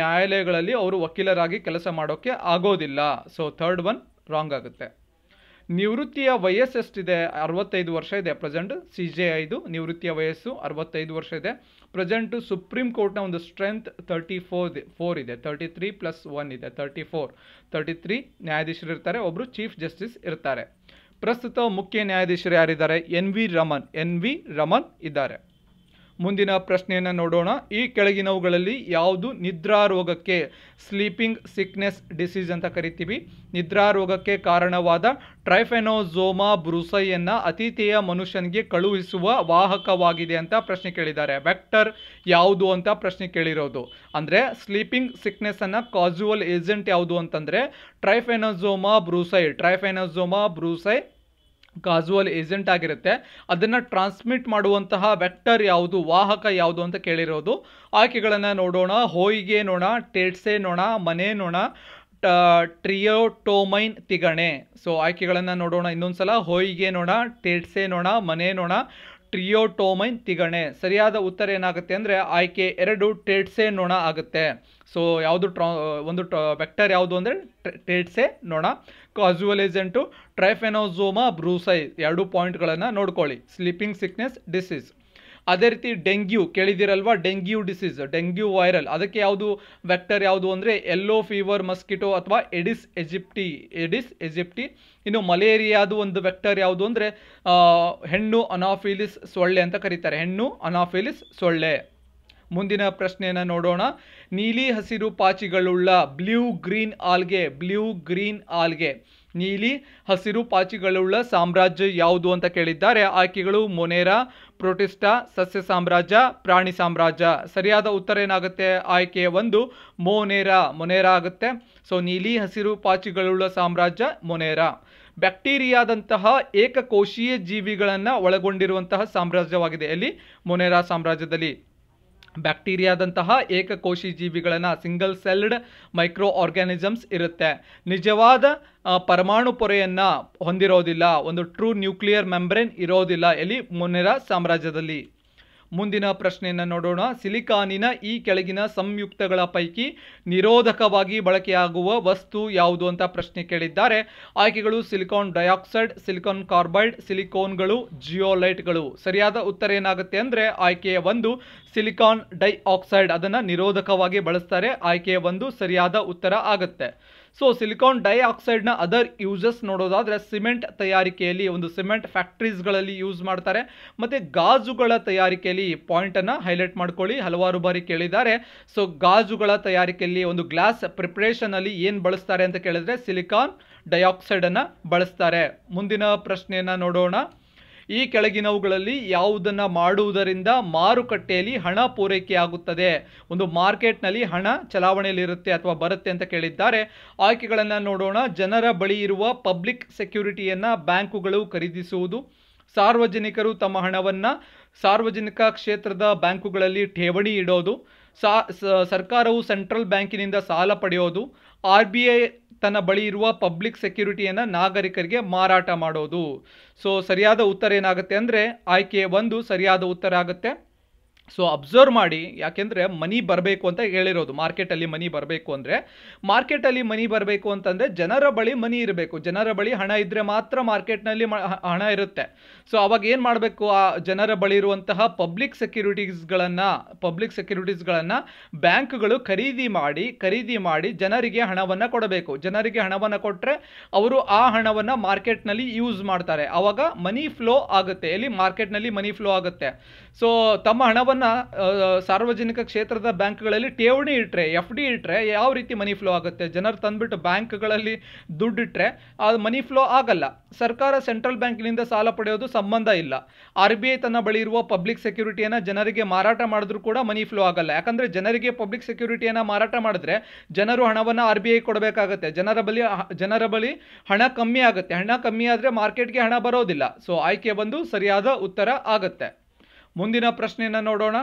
A: ನ್ಯಾಯಾಲಯಗಳಲ್ಲಿ ಅವರು ವಕೀಲರಾಗಿ ಕೆಲಸ ಮಾಡೋಕ್ಕೆ ಆಗೋದಿಲ್ಲ ಸೊ ಥರ್ಡ್ ಒನ್ ರಾಂಗ್ ಆಗುತ್ತೆ ನಿವೃತ್ತಿಯ ವಯಸ್ಸೆಷ್ಟಿದೆ ಅರವತ್ತೈದು ವರ್ಷ ಇದೆ ಪ್ರೆಸೆಂಟ್ ಸಿ ಜೆ ಐದು ನಿವೃತ್ತಿಯ ವಯಸ್ಸು ಅರವತ್ತೈದು ವರ್ಷ ಇದೆ ಪ್ರೆಸೆಂಟು ಸುಪ್ರೀಂ ಕೋರ್ಟ್ನ ಒಂದು ಸ್ಟ್ರೆಂತ್ ತರ್ಟಿ ಫೋರ್ ಫೋರ್ ಇದೆ ತರ್ಟಿ ತ್ರೀ ಪ್ಲಸ್ ಒನ್ ಇದೆ ತರ್ಟಿ ಫೋರ್ ತರ್ಟಿ ತ್ರೀ ನ್ಯಾಯಾಧೀಶರು ಇರ್ತಾರೆ ಒಬ್ಬರು ಚೀಫ್ ಜಸ್ಟಿಸ್ ಇರ್ತಾರೆ ಪ್ರಸ್ತುತ ಮುಖ್ಯ ನ್ಯಾಯಾಧೀಶರು ಯಾರಿದ್ದಾರೆ N V Raman N V Raman ಇದ್ದಾರೆ ಮುಂದಿನ ಪ್ರಶ್ನೆಯನ್ನು ನೋಡೋಣ ಈ ಕೆಳಗಿನವುಗಳಲ್ಲಿ ಯಾವುದು ನಿದ್ರಾ ರೋಗಕ್ಕೆ ಸ್ಲೀಪಿಂಗ್ ಸಿಕ್ನೆಸ್ ಡಿಸೀಸ್ ಅಂತ ಕರಿತೀವಿ ನಿದ್ರಾ ರೋಗಕ್ಕೆ ಕಾರಣವಾದ ಟ್ರೈಫೆನೋಝೋಮಾ ಬ್ರೂಸೈಯನ್ನು ಅತಿಥೇಯ ಮನುಷ್ಯನಿಗೆ ಕಳುಹಿಸುವ ವಾಹಕವಾಗಿದೆ ಅಂತ ಪ್ರಶ್ನೆ ಕೇಳಿದ್ದಾರೆ ವೆಕ್ಟರ್ ಯಾವುದು ಅಂತ ಪ್ರಶ್ನೆ ಕೇಳಿರೋದು ಅಂದರೆ ಸ್ಲೀಪಿಂಗ್ ಸಿಕ್ನೆಸ್ಸನ್ನು ಕಾಜುವಲ್ ಏಜೆಂಟ್ ಯಾವುದು ಅಂತಂದರೆ ಟ್ರೈಫೆನೋಝೋಮಾ ಬ್ರೂಸೈ ಟ್ರೈಫೆನೋಝೋಮಾ ಬ್ರೂಸೈ ಕಾಸುವಲ್ ಏಜೆಂಟ್ ಆಗಿರುತ್ತೆ ಅದನ್ನು ಟ್ರಾನ್ಸ್ಮಿಟ್ ಮಾಡುವಂತಹ ವೆಕ್ಟರ್ ಯಾವುದು ವಾಹಕ ಯಾವುದು ಅಂತ ಕೇಳಿರೋದು ಆಯ್ಕೆಗಳನ್ನು ನೋಡೋಣ ಹೋಯಿಗೆ ನೋಣ ಟೇಟ್ಸೆ ನೋಣ ಮನೆ ನೋಣ ಟ್ರಿಯೋಟೋಮೈನ್ ತಿಗಣೆ ಸೊ ಆಯ್ಕೆಗಳನ್ನು ನೋಡೋಣ ಇನ್ನೊಂದು ಸಲ ಹೋಯಿಗೆ ನೋಣ ಟೇಟ್ಸೆ ನೋಣ ಮನೆ ನೋಣ ಟ್ರಿಯೋಟೋಮೈನ್ ತಿಗಣೆ ಸರಿಯಾದ ಉತ್ತರ ಏನಾಗುತ್ತೆ ಅಂದರೆ ಆಯ್ಕೆ ಎರಡು ಟೇಟ್ಸೆ ನೊಣ ಆಗುತ್ತೆ ಸೊ ಯಾವುದು ಟ್ರಾ ಒಂದು ವೆಕ್ಟರ್ ಯಾವುದು ಅಂದರೆ ಟೇಟ್ಸೆ ನೊಣ ಕಾಜುವಲ್ ಟ್ರೈಫೆನೋಝೋಮಾ ಬ್ರೂಸೈ ಎರಡು ಪಾಯಿಂಟ್ಗಳನ್ನು ನೋಡ್ಕೊಳ್ಳಿ ಸ್ಲೀಪಿಂಗ್ ಸಿಕ್ನೆಸ್ ಡಿಸೀಸ್ ಅದೇ ರೀತಿ ಡೆಂಗ್ಯೂ ಕೇಳಿದಿರಲ್ವಾ ಡೆಂಗ್ಯೂ ಡಿಸೀಸ್ ಡೆಂಗ್ಯೂ ವೈರಲ್ ಅದಕ್ಕೆ ಯಾವುದು ವೆಕ್ಟರ್ ಯಾವುದು ಅಂದರೆ ಎಲ್ಲೋ ಫೀವರ್ ಮಸ್ಕಿಟೋ ಅಥವಾ ಎಡಿಸ್ ಎಜಿಪ್ಟಿ ಎಡಿಸ್ ಎಜಿಪ್ಟಿ ಇನ್ನು ಮಲೇರಿಯಾದು ಒಂದು ವೆಕ್ಟರ್ ಯಾವುದು ಅಂದರೆ ಹೆಣ್ಣು ಅನಾಫಿಲಿಸ್ ಸೊಳ್ಳೆ ಅಂತ ಕರೀತಾರೆ ಹೆಣ್ಣು ಅನಾಫಿಲಿಸ್ ಸೊಳ್ಳೆ ಮುಂದಿನ ಪ್ರಶ್ನೆಯನ್ನು ನೋಡೋಣ ನೀಲಿ ಹಸಿರು ಪಾಚಿಗಳುಳ್ಳ blue green algae blue green algae ನೀಲಿ ಹಸಿರು ಪಾಚಿಗಳುಳ್ಳ ಸಾಮ್ರಾಜ್ಯ ಯಾವುದು ಅಂತ ಕೇಳಿದ್ದಾರೆ ಆಕೆಗಳು ಮೊನೇರಾ ಪ್ರೋಟಿಸ್ಟಾ ಸಸ್ಯ ಸಾಮ್ರಾಜ್ಯ ಪ್ರಾಣಿ ಸಾಮ್ರಾಜ್ಯ ಸರಿಯಾದ ಉತ್ತರ ಏನಾಗುತ್ತೆ ಆಯ್ಕೆ ಒಂದು ಮೋನೇರ ಮೊನೇರಾ ಆಗುತ್ತೆ ಸೊ ನೀಲಿ ಹಸಿರು ಪಾಚಿಗಳುಳ್ಳ ಸಾಮ್ರಾಜ್ಯ ಮೊನೇರಾ ಬ್ಯಾಕ್ಟೀರಿಯಾದಂತಹ ಏಕಕೋಶೀಯ ಜೀವಿಗಳನ್ನು ಒಳಗೊಂಡಿರುವಂತಹ ಸಾಮ್ರಾಜ್ಯವಾಗಿದೆ ಅಲ್ಲಿ ಮೊನೇರಾ ಸಾಮ್ರಾಜ್ಯದಲ್ಲಿ ಬ್ಯಾಕ್ಟೀರಿಯಾದಂತಹ ಏಕಕೋಶಿ ಜೀವಿಗಳನ್ನು ಸಿಂಗಲ್ ಸೆಲ್ಡ್ ಮೈಕ್ರೋ ಆರ್ಗ್ಯಾನಿಸಮ್ಸ್ ಇರುತ್ತೆ ನಿಜವಾದ ಪರಮಾಣು ಪೊರೆಯನ್ನು ಹೊಂದಿರೋದಿಲ್ಲ ಒಂದು ಟ್ರೂ ನ್ಯೂಕ್ಲಿಯರ್ ಮೆಂಬ್ರೇನ್ ಇರೋದಿಲ್ಲ ಎಲ್ಲಿ ಮೊನೆರಾ ಸಾಮ್ರಾಜ್ಯದಲ್ಲಿ ಮುಂದಿನ ಪ್ರಶ್ನೆಯನ್ನು ನೋಡೋಣ ಸಿಲಿಕಾನಿನ ಈ ಕೆಳಗಿನ ಸಂಯುಕ್ತಗಳ ಪೈಕಿ ನಿರೋಧಕವಾಗಿ ಬಳಕೆಯಾಗುವ ವಸ್ತು ಯಾವುದು ಅಂತ ಪ್ರಶ್ನೆ ಕೇಳಿದ್ದಾರೆ ಆಯ್ಕೆಗಳು ಸಿಲಿಕಾನ್ ಡೈಆಕ್ಸೈಡ್ ಸಿಲಿಕಾನ್ ಕಾರ್ಬೈಡ್ ಸಿಲಿಕೋನ್ಗಳು ಜಿಯೋಲೈಟ್ಗಳು ಸರಿಯಾದ ಉತ್ತರ ಏನಾಗುತ್ತೆ ಅಂದರೆ ಆಯ್ಕೆಯ ಒಂದು ಸಿಲಿಕಾನ್ ಡೈಆಕ್ಸೈಡ್ ಅದನ್ನು ನಿರೋಧಕವಾಗಿ ಬಳಸ್ತಾರೆ ಆಯ್ಕೆಯ ಒಂದು ಸರಿಯಾದ ಉತ್ತರ ಆಗುತ್ತೆ ಸೊ ಸಿಲಿಕಾನ್ ಡೈಆಕ್ಸೈಡ್ನ ಅದರ್ ಯೂಸಸ್ ನೋಡೋದಾದರೆ ಸಿಮೆಂಟ್ ತಯಾರಿಕೆಯಲ್ಲಿ ಒಂದು ಸಿಮೆಂಟ್ ಫ್ಯಾಕ್ಟ್ರೀಸ್ಗಳಲ್ಲಿ ಯೂಸ್ ಮಾಡ್ತಾರೆ ಮತ್ತು ಗಾಜುಗಳ ತಯಾರಿಕೆಯಲ್ಲಿ ಪಾಯಿಂಟನ್ನು ಹೈಲೈಟ್ ಮಾಡ್ಕೊಳ್ಳಿ ಹಲವಾರು ಬಾರಿ ಕೇಳಿದ್ದಾರೆ ಸೊ ಗಾಜುಗಳ ತಯಾರಿಕೆಯಲ್ಲಿ ಒಂದು ಗ್ಲಾಸ್ ಪ್ರಿಪ್ರೇಷನಲ್ಲಿ ಏನು ಬಳಸ್ತಾರೆ ಅಂತ ಕೇಳಿದ್ರೆ ಸಿಲಿಕಾನ್ ಡೈಆಕ್ಸೈಡನ್ನು ಬಳಸ್ತಾರೆ ಮುಂದಿನ ಪ್ರಶ್ನೆಯನ್ನು ನೋಡೋಣ ಈ ಕೆಳಗಿನವುಗಳಲ್ಲಿ ಯಾವುದನ್ನು ಮಾಡುವುದರಿಂದ ಮಾರುಕಟ್ಟೆಯಲ್ಲಿ ಹಣ ಪೂರೈಕೆ ಆಗುತ್ತದೆ ಒಂದು ಮಾರ್ಕೆಟ್ನಲ್ಲಿ ಹಣ ಚಲಾವಣೆಯಲ್ಲಿರುತ್ತೆ ಅಥವಾ ಬರುತ್ತೆ ಅಂತ ಕೇಳಿದ್ದಾರೆ ಆಯ್ಕೆಗಳನ್ನು ನೋಡೋಣ ಜನರ ಬಳಿ ಇರುವ ಪಬ್ಲಿಕ್ ಸೆಕ್ಯೂರಿಟಿಯನ್ನು ಬ್ಯಾಂಕುಗಳು ಖರೀದಿಸುವುದು ಸಾರ್ವಜನಿಕರು ತಮ್ಮ ಹಣವನ್ನು ಸಾರ್ವಜನಿಕ ಕ್ಷೇತ್ರದ ಬ್ಯಾಂಕುಗಳಲ್ಲಿ ಠೇವಣಿ ಇಡೋದು ಸಾ ಸರ್ಕಾರವು ಸೆಂಟ್ರಲ್ ಬ್ಯಾಂಕಿನಿಂದ ಸಾಲ ಪಡೆಯೋದು ಆರ್ ಬಿ ಐ ತನ್ನ ಬಳಿ ಇರುವ ಪಬ್ಲಿಕ್ ಸೆಕ್ಯೂರಿಟಿಯನ್ನು ನಾಗರಿಕರಿಗೆ ಮಾರಾಟ ಮಾಡೋದು ಸೊ ಸರಿಯಾದ ಉತ್ತರ ಏನಾಗುತ್ತೆ ಅಂದರೆ ಆಯ್ಕೆ ಒಂದು ಸರಿಯಾದ ಉತ್ತರ ಆಗುತ್ತೆ ಸೊ ಅಬ್ಸರ್ವ್ ಮಾಡಿ ಯಾಕೆಂದರೆ ಮನಿ ಬರಬೇಕು ಅಂತ ಹೇಳಿರೋದು ಮಾರ್ಕೆಟಲ್ಲಿ ಮನಿ ಬರಬೇಕು ಅಂದರೆ ಮಾರ್ಕೆಟಲ್ಲಿ ಮನಿ ಬರಬೇಕು ಅಂತಂದರೆ ಜನರ ಬಳಿ ಮನಿ ಇರಬೇಕು ಜನರ ಬಳಿ ಹಣ ಇದ್ದರೆ ಮಾತ್ರ ಮಾರ್ಕೆಟ್ನಲ್ಲಿ ಹಣ ಇರುತ್ತೆ ಸೊ ಅವಾಗ ಏನು ಮಾಡಬೇಕು ಆ ಜನರ ಬಳಿ ಇರುವಂತಹ ಪಬ್ಲಿಕ್ ಸೆಕ್ಯೂರಿಟೀಸ್ಗಳನ್ನು ಪಬ್ಲಿಕ್ ಸೆಕ್ಯೂರಿಟೀಸ್ಗಳನ್ನು ಬ್ಯಾಂಕ್ಗಳು ಖರೀದಿ ಮಾಡಿ ಖರೀದಿ ಮಾಡಿ ಜನರಿಗೆ ಹಣವನ್ನು ಕೊಡಬೇಕು ಜನರಿಗೆ ಹಣವನ್ನು ಕೊಟ್ಟರೆ ಅವರು ಆ ಹಣವನ್ನು ಮಾರ್ಕೆಟ್ನಲ್ಲಿ ಯೂಸ್ ಮಾಡ್ತಾರೆ ಆವಾಗ ಮನಿ ಫ್ಲೋ ಆಗುತ್ತೆ ಎಲ್ಲಿ ಮಾರ್ಕೆಟ್ನಲ್ಲಿ ಮನಿ ಫ್ಲೋ ಆಗುತ್ತೆ ಸೊ ತಮ್ಮ ಹಣವನ್ನು ಹಣವನ್ನು ಸಾರ್ವಜನಿಕ ಕ್ಷೇತ್ರದ ಬ್ಯಾಂಕ್ಗಳಲ್ಲಿ ಠೇವಣಿ ಇಟ್ಟರೆ ಎಫ್ ಡಿ ಇಟ್ಟರೆ ಯಾವ ರೀತಿ ಮನಿ ಫ್ಲೋ ಆಗುತ್ತೆ ಜನರು ತಂದುಬಿಟ್ಟು ಬ್ಯಾಂಕ್ಗಳಲ್ಲಿ ದುಡ್ಡು ಇಟ್ಟರೆ ಅದು ಮನಿ ಫ್ಲೋ ಆಗಲ್ಲ ಸರ್ಕಾರ ಸೆಂಟ್ರಲ್ ಬ್ಯಾಂಕ್ನಿಂದ ಸಾಲ ಪಡೆಯೋದು ಸಂಬಂಧ ಇಲ್ಲ ಆರ್ ಬಿ ಐ ತನ್ನ ಬಳಿ ಇರುವ ಪಬ್ಲಿಕ್ ಸೆಕ್ಯೂರಿಟಿಯನ್ನು ಜನರಿಗೆ ಮಾರಾಟ ಮಾಡಿದ್ರೂ ಕೂಡ ಮನಿ ಫ್ಲೋ ಆಗಲ್ಲ ಯಾಕಂದರೆ ಜನರಿಗೆ ಪಬ್ಲಿಕ್ ಸೆಕ್ಯೂರಿಟಿಯನ್ನು ಮಾರಾಟ ಮಾಡಿದ್ರೆ ಜನರು ಹಣವನ್ನು ಆರ್ ಬಿ ಐ ಕೊಡಬೇಕಾಗತ್ತೆ ಜನರ ಬಳಿ ಜನರ ಬಳಿ ಹಣ ಕಮ್ಮಿ ಆಗುತ್ತೆ ಹಣ ಕಮ್ಮಿ ಆದರೆ ಮಾರ್ಕೆಟ್ಗೆ ಹಣ ಬರೋದಿಲ್ಲ ಸೊ ಆಯ್ಕೆ ಬಂದು ಸರಿಯಾದ ಉತ್ತರ ಆಗುತ್ತೆ ಮುಂದಿನ ಪ್ರಶ್ನೆಯನ್ನು ನೋಡೋಣ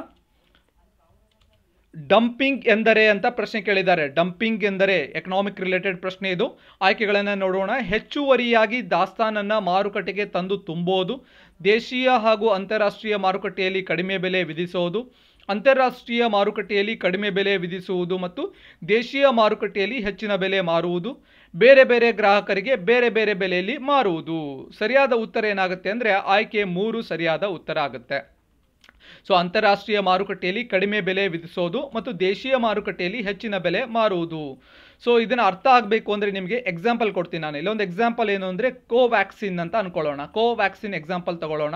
A: ಡಂಪಿಂಗ್ ಎಂದರೆ ಅಂತ ಪ್ರಶ್ನೆ ಕೇಳಿದ್ದಾರೆ ಡಂಪಿಂಗ್ ಎಂದರೆ ಎಕನಾಮಿಕ್ ರಿಲೇಟೆಡ್ ಪ್ರಶ್ನೆ ಇದು ಆಯ್ಕೆಗಳನ್ನು ನೋಡೋಣ ಹೆಚ್ಚುವರಿಯಾಗಿ ದಾಸ್ತಾನನ್ನು ಮಾರುಕಟ್ಟೆಗೆ ತಂದು ತುಂಬೋದು ದೇಶೀಯ ಹಾಗೂ ಅಂತಾರಾಷ್ಟ್ರೀಯ ಮಾರುಕಟ್ಟೆಯಲ್ಲಿ ಕಡಿಮೆ ಬೆಲೆ ವಿಧಿಸುವುದು ಅಂತಾರಾಷ್ಟ್ರೀಯ ಮಾರುಕಟ್ಟೆಯಲ್ಲಿ ಕಡಿಮೆ ಬೆಲೆ ವಿಧಿಸುವುದು ಮತ್ತು ದೇಶೀಯ ಮಾರುಕಟ್ಟೆಯಲ್ಲಿ ಹೆಚ್ಚಿನ ಬೆಲೆ ಮಾರುವುದು ಬೇರೆ ಬೇರೆ ಗ್ರಾಹಕರಿಗೆ ಬೇರೆ ಬೇರೆ ಬೆಲೆಯಲ್ಲಿ ಮಾರುವುದು ಸರಿಯಾದ ಉತ್ತರ ಏನಾಗುತ್ತೆ ಅಂದರೆ ಆಯ್ಕೆ ಮೂರು ಸರಿಯಾದ ಉತ್ತರ ಆಗುತ್ತೆ ಸೊ ಅಂತಾರಾಷ್ಟ್ರೀಯ ಮಾರುಕಟ್ಟೆಯಲ್ಲಿ ಕಡಿಮೆ ಬೆಲೆ ವಿಧಿಸೋದು ಮತ್ತು ದೇಶೀಯ ಮಾರುಕಟ್ಟೆಯಲ್ಲಿ ಹೆಚ್ಚಿನ ಬೆಲೆ ಮಾರುವುದು ಸೊ ಇದನ್ನು ಅರ್ಥ ಆಗಬೇಕು ಅಂದರೆ ನಿಮಗೆ ಎಕ್ಸಾಂಪಲ್ ಕೊಡ್ತೀನಿ ನಾನು ಇಲ್ಲೊಂದು ಎಕ್ಸಾಂಪಲ್ ಏನು ಅಂದರೆ ಕೋವ್ಯಾಕ್ಸಿನ್ ಅಂತ ಅನ್ಕೊಳ್ಳೋಣ ಕೋವ್ಯಾಕ್ಸಿನ್ ಎಕ್ಸಾಂಪಲ್ ತಗೊಳ್ಳೋಣ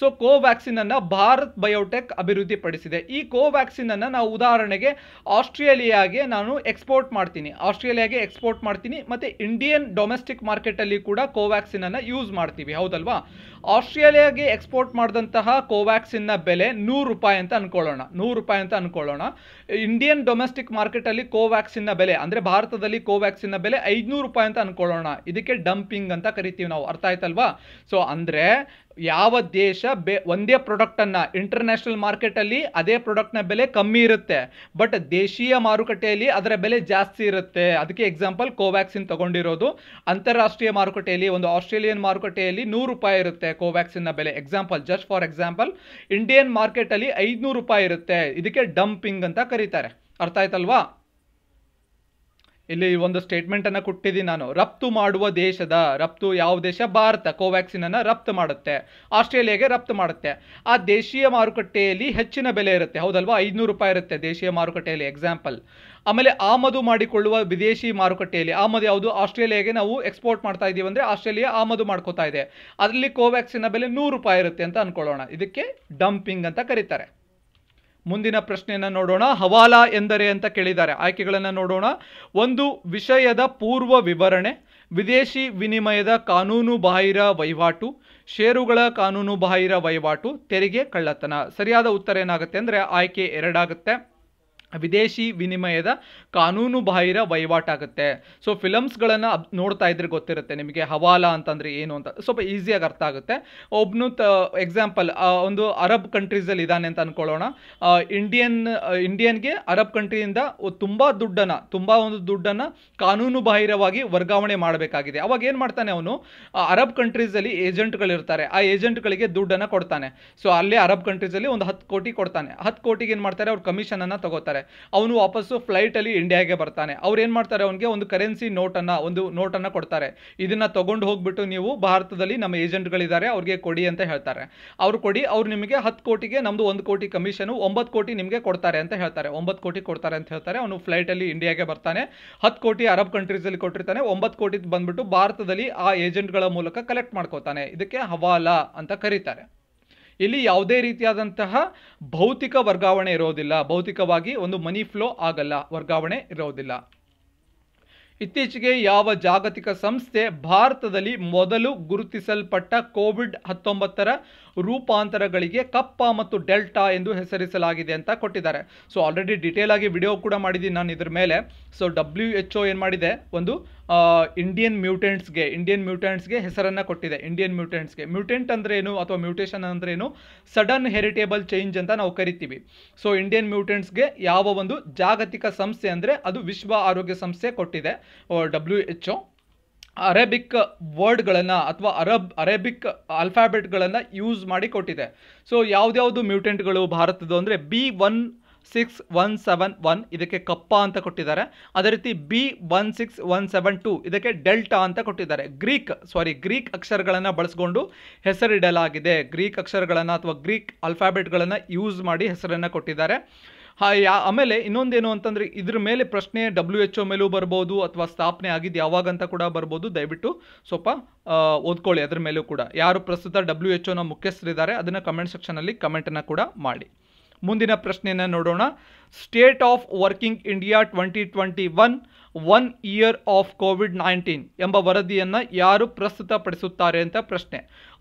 A: ಸೊ ಕೋವ್ಯಾಕ್ಸಿನನ್ನು ಭಾರತ್ ಬಯೋಟೆಕ್ ಅಭಿವೃದ್ಧಿಪಡಿಸಿದೆ ಈ ಕೋವ್ಯಾಕ್ಸಿನನ್ನು ನಾವು ಉದಾಹರಣೆಗೆ ಆಸ್ಟ್ರೇಲಿಯಾಗೆ ನಾನು ಎಕ್ಸ್ಪೋರ್ಟ್ ಮಾಡ್ತೀನಿ ಆಸ್ಟ್ರೇಲಿಯಾಗೆ ಎಕ್ಸ್ಪೋರ್ಟ್ ಮಾಡ್ತೀನಿ ಮತ್ತು ಇಂಡಿಯನ್ ಡೊಮೆಸ್ಟಿಕ್ ಮಾರ್ಕೆಟಲ್ಲಿ ಕೂಡ ಕೋವ್ಯಾಕ್ಸಿನನ್ನು ಯೂಸ್ ಮಾಡ್ತೀವಿ ಹೌದಲ್ವಾ ಆಸ್ಟ್ರೇಲಿಯಾಗೆ ಎಕ್ಸ್ಪೋರ್ಟ್ ಮಾಡಿದಂತಹ ಕೋವ್ಯಾಕ್ಸಿನ್ನ ಬೆಲೆ ನೂರು ರೂಪಾಯಿ ಅಂತ ಅನ್ಕೊಳ್ಳೋಣ ನೂರು ರೂಪಾಯಿ ಅಂತ ಅನ್ಕೊಳ್ಳೋಣ ಇಂಡಿಯನ್ ಡೊಮೆಸ್ಟಿಕ್ ಮಾರ್ಕೆಟಲ್ಲಿ ಕೋವ್ಯಾಕ್ಸಿನ್ನ ಬೆಲೆ ಅಂದರೆ ಭಾರತ ಭಾರತದಲ್ಲಿ ಕೋವ್ಯಾಕ್ಸಿನ್ ಬೆಲೆ ಐದುನೂರು ರೂಪಾಯಿ ಅಂತ ಅನ್ಕೊಳ್ಳೋಣ ಇದಕ್ಕೆ ಡಂಪಿಂಗ್ ಅಂತ ಕರಿತೀವಿ ನಾವು ಅರ್ಥ ಆಯ್ತಲ್ವಾ ಸೊ ಅಂದರೆ ಯಾವ ದೇಶ ಬೆ ಒಂದೇ ಪ್ರಾಡಕ್ಟನ್ನು ಇಂಟರ್ನ್ಯಾಷನಲ್ ಮಾರ್ಕೆಟಲ್ಲಿ ಅದೇ ಪ್ರಾಡಕ್ಟ್ನ ಬೆಲೆ ಕಮ್ಮಿ ಇರುತ್ತೆ ಬಟ್ ದೇಶೀಯ ಮಾರುಕಟ್ಟೆಯಲ್ಲಿ ಅದರ ಬೆಲೆ ಜಾಸ್ತಿ ಇರುತ್ತೆ ಅದಕ್ಕೆ ಎಕ್ಸಾಂಪಲ್ ಕೋವ್ಯಾಕ್ಸಿನ್ ತಗೊಂಡಿರೋದು ಅಂತಾರಾಷ್ಟ್ರೀಯ ಮಾರುಕಟ್ಟೆಯಲ್ಲಿ ಒಂದು ಆಸ್ಟ್ರೇಲಿಯನ್ ಮಾರುಕಟ್ಟೆಯಲ್ಲಿ ನೂರು ರೂಪಾಯಿ ಇರುತ್ತೆ ಕೋವ್ಯಾಕ್ಸಿನ್ನ ಬೆಲೆ example just for example Indian ಮಾರ್ಕೆಟಲ್ಲಿ ಐದುನೂರು ರೂಪಾಯಿ ಇರುತ್ತೆ ಇದಕ್ಕೆ ಡಂಪಿಂಗ್ ಅಂತ ಕರೀತಾರೆ ಅರ್ಥ ಆಯ್ತಲ್ವಾ ಇಲ್ಲಿ ಒಂದು ಸ್ಟೇಟ್ಮೆಂಟ್ ಅನ್ನ ಕೊಟ್ಟಿದ್ದೀನಿ ನಾನು ರಫ್ತು ಮಾಡುವ ದೇಶದ ರಫ್ತು ಯಾವ ದೇಶ ಭಾರತ ಕೋವ್ಯಾಕ್ಸಿನ್ ಅನ್ನ ರಫ್ತು ಮಾಡುತ್ತೆ ಆಸ್ಟ್ರೇಲಿಯಾಗೆ ರಫ್ತು ಮಾಡುತ್ತೆ ಆ ದೇಶೀಯ ಮಾರುಕಟ್ಟೆಯಲ್ಲಿ ಹೆಚ್ಚಿನ ಬೆಲೆ ಇರುತ್ತೆ ಹೌದಲ್ವಾ ಐದುನೂರು ರೂಪಾಯಿ ಇರುತ್ತೆ ದೇಶೀಯ ಮಾರುಕಟ್ಟೆಯಲ್ಲಿ ಎಕ್ಸಾಂಪಲ್ ಆಮೇಲೆ ಆಮದು ಮಾಡಿಕೊಳ್ಳುವ ವಿದೇಶಿ ಮಾರುಕಟ್ಟೆಯಲ್ಲಿ ಆಮದು ಯಾವುದು ಆಸ್ಟ್ರೇಲಿಯಾಗೆ ನಾವು ಎಕ್ಸ್ಪೋರ್ಟ್ ಮಾಡ್ತಾ ಇದೀವಿ ಅಂದರೆ ಆಸ್ಟ್ರೇಲಿಯಾ ಆಮದು ಮಾಡ್ಕೋತಾ ಇದೆ ಅದರಲ್ಲಿ ಕೋವ್ಯಾಕ್ಸಿನ್ ಬೆಲೆ ನೂರು ರೂಪಾಯಿ ಇರುತ್ತೆ ಅಂತ ಅನ್ಕೊಳ್ಳೋಣ ಇದಕ್ಕೆ ಡಂಪಿಂಗ್ ಅಂತ ಕರೀತಾರೆ ಮುಂದಿನ ಪ್ರಶ್ನೆಯನ್ನು ನೋಡೋಣ ಹವಾಲಾ ಎಂದರೆ ಅಂತ ಕೇಳಿದ್ದಾರೆ ಆಯ್ಕೆಗಳನ್ನು ನೋಡೋಣ ಒಂದು ವಿಷಯದ ಪೂರ್ವ ವಿವರಣೆ ವಿದೇಶಿ ವಿನಿಮಯದ ಕಾನೂನು ಬಾಹಿರ ವಹಿವಾಟು ಷೇರುಗಳ ಕಾನೂನು ಬಾಹಿರ ವಹಿವಾಟು ತೆರಿಗೆ ಕಳ್ಳತನ ಸರಿಯಾದ ಉತ್ತರ ಏನಾಗುತ್ತೆ ಅಂದರೆ ಆಯ್ಕೆ ಎರಡಾಗುತ್ತೆ ವಿದೇಶಿ ವಿನಿಮಯದ ಕಾನೂನು ಬಾಹಿರ ವಹಿವಾಟಾಗುತ್ತೆ ಸೊ ಫಿಲಮ್ಸ್ಗಳನ್ನು ನೋಡ್ತಾ ಇದ್ರೆ ಗೊತ್ತಿರುತ್ತೆ ನಿಮಗೆ ಹವಾಲಾ ಅಂತಂದರೆ ಏನು ಅಂತ ಸ್ವಲ್ಪ ಈಸಿಯಾಗಿ ಅರ್ಥ ಆಗುತ್ತೆ ಒಬ್ಬನು ತ ಎಕ್ಸಾಂಪಲ್ ಒಂದು ಅರಬ್ ಕಂಟ್ರೀಸಲ್ಲಿ ಇದ್ದಾನೆ ಅಂತ ಅಂದ್ಕೊಳ್ಳೋಣ ಇಂಡಿಯನ್ ಇಂಡಿಯನ್ಗೆ ಅರಬ್ ಕಂಟ್ರಿಯಿಂದ ತುಂಬ ದುಡ್ಡನ್ನು ತುಂಬ ಒಂದು ದುಡ್ಡನ್ನು ಕಾನೂನು ಬಾಹಿರವಾಗಿ ವರ್ಗಾವಣೆ ಮಾಡಬೇಕಾಗಿದೆ ಅವಾಗ ಏನು ಮಾಡ್ತಾನೆ ಅವನು ಅರಬ್ ಕಂಟ್ರೀಸಲ್ಲಿ ಏಜೆಂಟ್ಗಳಿರ್ತಾರೆ ಆ ಏಜೆಂಟ್ಗಳಿಗೆ ದುಡ್ಡನ್ನು ಕೊಡ್ತಾನೆ ಸೊ ಅಲ್ಲಿ ಅರಬ್ ಕಂಟ್ರೀಸಲ್ಲಿ ಒಂದು ಹತ್ತು ಕೋಟಿ ಕೊಡ್ತಾನೆ ಹತ್ತು ಕೋಟಿಗೆ ಏನು ಮಾಡ್ತಾರೆ ಅವ್ರು ಕಮಿಷನನ್ನು ತಗೋತಾರೆ ಅವನು ವಾಪಸ್ಸು ಫ್ಲೈಟಲ್ಲಿ ಇಂಡಿಯಾಗೆ ಬರ್ತಾನೆ ಅವ್ರು ಏನು ಮಾಡ್ತಾರೆ ಅವನಿಗೆ ಒಂದು ಕರೆನ್ಸಿ ನೋಟನ್ನು ಒಂದು ನೋಟನ್ನು ಕೊಡ್ತಾರೆ ಇದನ್ನು ತೊಗೊಂಡು ಹೋಗ್ಬಿಟ್ಟು ನೀವು ಭಾರತದಲ್ಲಿ ನಮ್ಮ ಏಜೆಂಟ್ಗಳಿದ್ದಾರೆ ಅವ್ರಿಗೆ ಕೊಡಿ ಅಂತ ಹೇಳ್ತಾರೆ ಅವ್ರು ಕೊಡಿ ಅವ್ರು ನಿಮಗೆ ಹತ್ತು ಕೋಟಿಗೆ ನಮ್ಮದು ಒಂದು ಕೋಟಿ ಕಮಿಷನು ಒಂಬತ್ತು ಕೋಟಿ ನಿಮಗೆ ಕೊಡ್ತಾರೆ ಅಂತ ಹೇಳ್ತಾರೆ ಒಂಬತ್ತು ಕೋಟಿ ಕೊಡ್ತಾರೆ ಅಂತ ಹೇಳ್ತಾರೆ ಅವನು ಫ್ಲೈಟಲ್ಲಿ ಇಂಡಿಯಾಗೆ ಬರ್ತಾನೆ ಹತ್ತು ಕೋಟಿ ಅರಬ್ ಕಂಟ್ರೀಸಲ್ಲಿ ಕೊಟ್ಟಿರ್ತಾನೆ ಒಂಬತ್ತು ಕೋಟಿ ಬಂದ್ಬಿಟ್ಟು ಭಾರತದಲ್ಲಿ ಆ ಏಜೆಂಟ್ಗಳ ಮೂಲಕ ಕಲೆಕ್ಟ್ ಮಾಡ್ಕೋತಾನೆ ಇದಕ್ಕೆ ಹವಾಲಾ ಅಂತ ಕರೀತಾರೆ ಇಲ್ಲಿ ಯಾವುದೇ ರೀತಿಯಾದಂತಹ ಭೌತಿಕ ವರ್ಗಾವಣೆ ಇರೋದಿಲ್ಲ ಭೌತಿಕವಾಗಿ ಒಂದು ಮನಿ ಫ್ಲೋ ಆಗಲ್ಲ ವರ್ಗಾವಣೆ ಇರೋದಿಲ್ಲ ಇತ್ತೀಚೆಗೆ ಯಾವ ಜಾಗತಿಕ ಸಂಸ್ಥೆ ಭಾರತದಲ್ಲಿ ಮೊದಲು ಗುರುತಿಸಲ್ಪಟ್ಟ ಕೋವಿಡ್ ಹತ್ತೊಂಬತ್ತರ ರೂಪಾಂತರಗಳಿಗೆ ಕಪ್ಪ ಮತ್ತು ಡೆಲ್ಟಾ ಎಂದು ಹೆಸರಿಸಲಾಗಿದೆ ಅಂತ ಕೊಟ್ಟಿದ್ದಾರೆ ಸೊ ಆಲ್ರೆಡಿ ಡಿಟೇಲ್ ಆಗಿ ವಿಡಿಯೋ ಕೂಡ ಮಾಡಿದ್ದೀನಿ ನಾನು ಇದ್ರ ಮೇಲೆ ಸೊ ಡಬ್ಲ್ಯೂ ಎಚ್ ಒ ಏನು ಮಾಡಿದೆ ಒಂದು ಇಂಡಿಯನ್ ಮ್ಯೂಟೆಂಟ್ಸ್ಗೆ ಇಂಡಿಯನ್ ಮ್ಯೂಟೆಂಟ್ಸ್ಗೆ ಹೆಸರನ್ನು ಕೊಟ್ಟಿದೆ ಇಂಡಿಯನ್ ಮ್ಯೂಟೆಂಟ್ಸ್ಗೆ ಮ್ಯೂಟೆಂಟ್ ಅಂದ್ರೆ ಏನು ಅಥವಾ ಮ್ಯೂಟೇಷನ್ ಅಂದ್ರೆ ಏನು ಸಡನ್ ಹೆರಿಟೇಬಲ್ ಚೇಂಜ್ ಅಂತ ನಾವು ಕರಿತೀವಿ ಸೊ ಇಂಡಿಯನ್ ಮ್ಯೂಟೆಂಟ್ಸ್ಗೆ ಯಾವ ಒಂದು ಜಾಗತಿಕ ಸಂಸ್ಥೆ ಅಂದರೆ ಅದು ವಿಶ್ವ ಆರೋಗ್ಯ ಸಂಸ್ಥೆ ಕೊಟ್ಟಿದೆ ಡಬ್ಲ್ಯೂ ಎಚ್ ಒ ಅರೇಬಿಕ್ ವರ್ಡ್ಗಳನ್ನು ಅಥವಾ ಅರಬ್ ಅರೇಬಿಕ್ ಅಲ್ಫಾಬೆಟ್ಗಳನ್ನು ಯೂಸ್ ಮಾಡಿ ಕೊಟ್ಟಿದೆ ಸೊ ಯಾವುದ್ಯಾವುದು ಮ್ಯೂಟೆಂಟ್ಗಳು ಭಾರತದ್ದು ಅಂದರೆ B one six one seven one ಇದಕ್ಕೆ ಕಪ್ಪ ಅಂತ ಕೊಟ್ಟಿದ್ದಾರೆ ಅದೇ ರೀತಿ B one six one seven two ಇದಕ್ಕೆ ಡೆಲ್ಟಾ ಅಂತ ಕೊಟ್ಟಿದ್ದಾರೆ ಗ್ರೀಕ್ ಸಾರಿ ಗ್ರೀಕ್ ಅಕ್ಷರಗಳನ್ನು ಬಳಸ್ಕೊಂಡು ಹೆಸರಿಡಲಾಗಿದೆ ಗ್ರೀಕ್ ಅಕ್ಷರಗಳನ್ನು ಅಥವಾ ಗ್ರೀಕ್ ಅಲ್ಫಾಬೆಟ್ಗಳನ್ನು ಯೂಸ್ ಮಾಡಿ ಹೆಸರನ್ನು ಕೊಟ್ಟಿದ್ದಾರೆ ಯಾ ಆಮೇಲೆ ಇನ್ನೊಂದೇನು ಅಂತಂದರೆ ಇದ್ರ ಮೇಲೆ ಪ್ರಶ್ನೆ ಡಬ್ಲ್ಯೂ ಎಚ್ ಒ ಮೇಲೂ ಬರ್ಬೋದು ಅಥವಾ ಸ್ಥಾಪನೆ ಆಗಿದ್ದು ಯಾವಾಗ ಅಂತ ಕೂಡ ಬರ್ಬೋದು ದಯವಿಟ್ಟು ಸ್ವಲ್ಪ ಓದ್ಕೊಳ್ಳಿ ಅದ್ರ ಮೇಲೂ ಕೂಡ ಯಾರು ಪ್ರಸ್ತುತ ಡಬ್ಲ್ಯೂ ಎಚ್ ಒನ ಮುಖ್ಯಸ್ಥರಿದ್ದಾರೆ ಅದನ್ನು ಕಮೆಂಟ್ ಸೆಕ್ಷನಲ್ಲಿ ಕಮೆಂಟನ್ನು ಕೂಡ ಮಾಡಿ ಮುಂದಿನ ಪ್ರಶ್ನೆಯನ್ನು ನೋಡೋಣ state of working India twenty twenty one one year of COVID nineteen ಎಂಬ ವರದಿಯನ್ನು ಯಾರು ಪ್ರಸ್ತುತಪಡಿಸುತ್ತಾರೆ ಅಂತ ಪ್ರಶ್ನೆ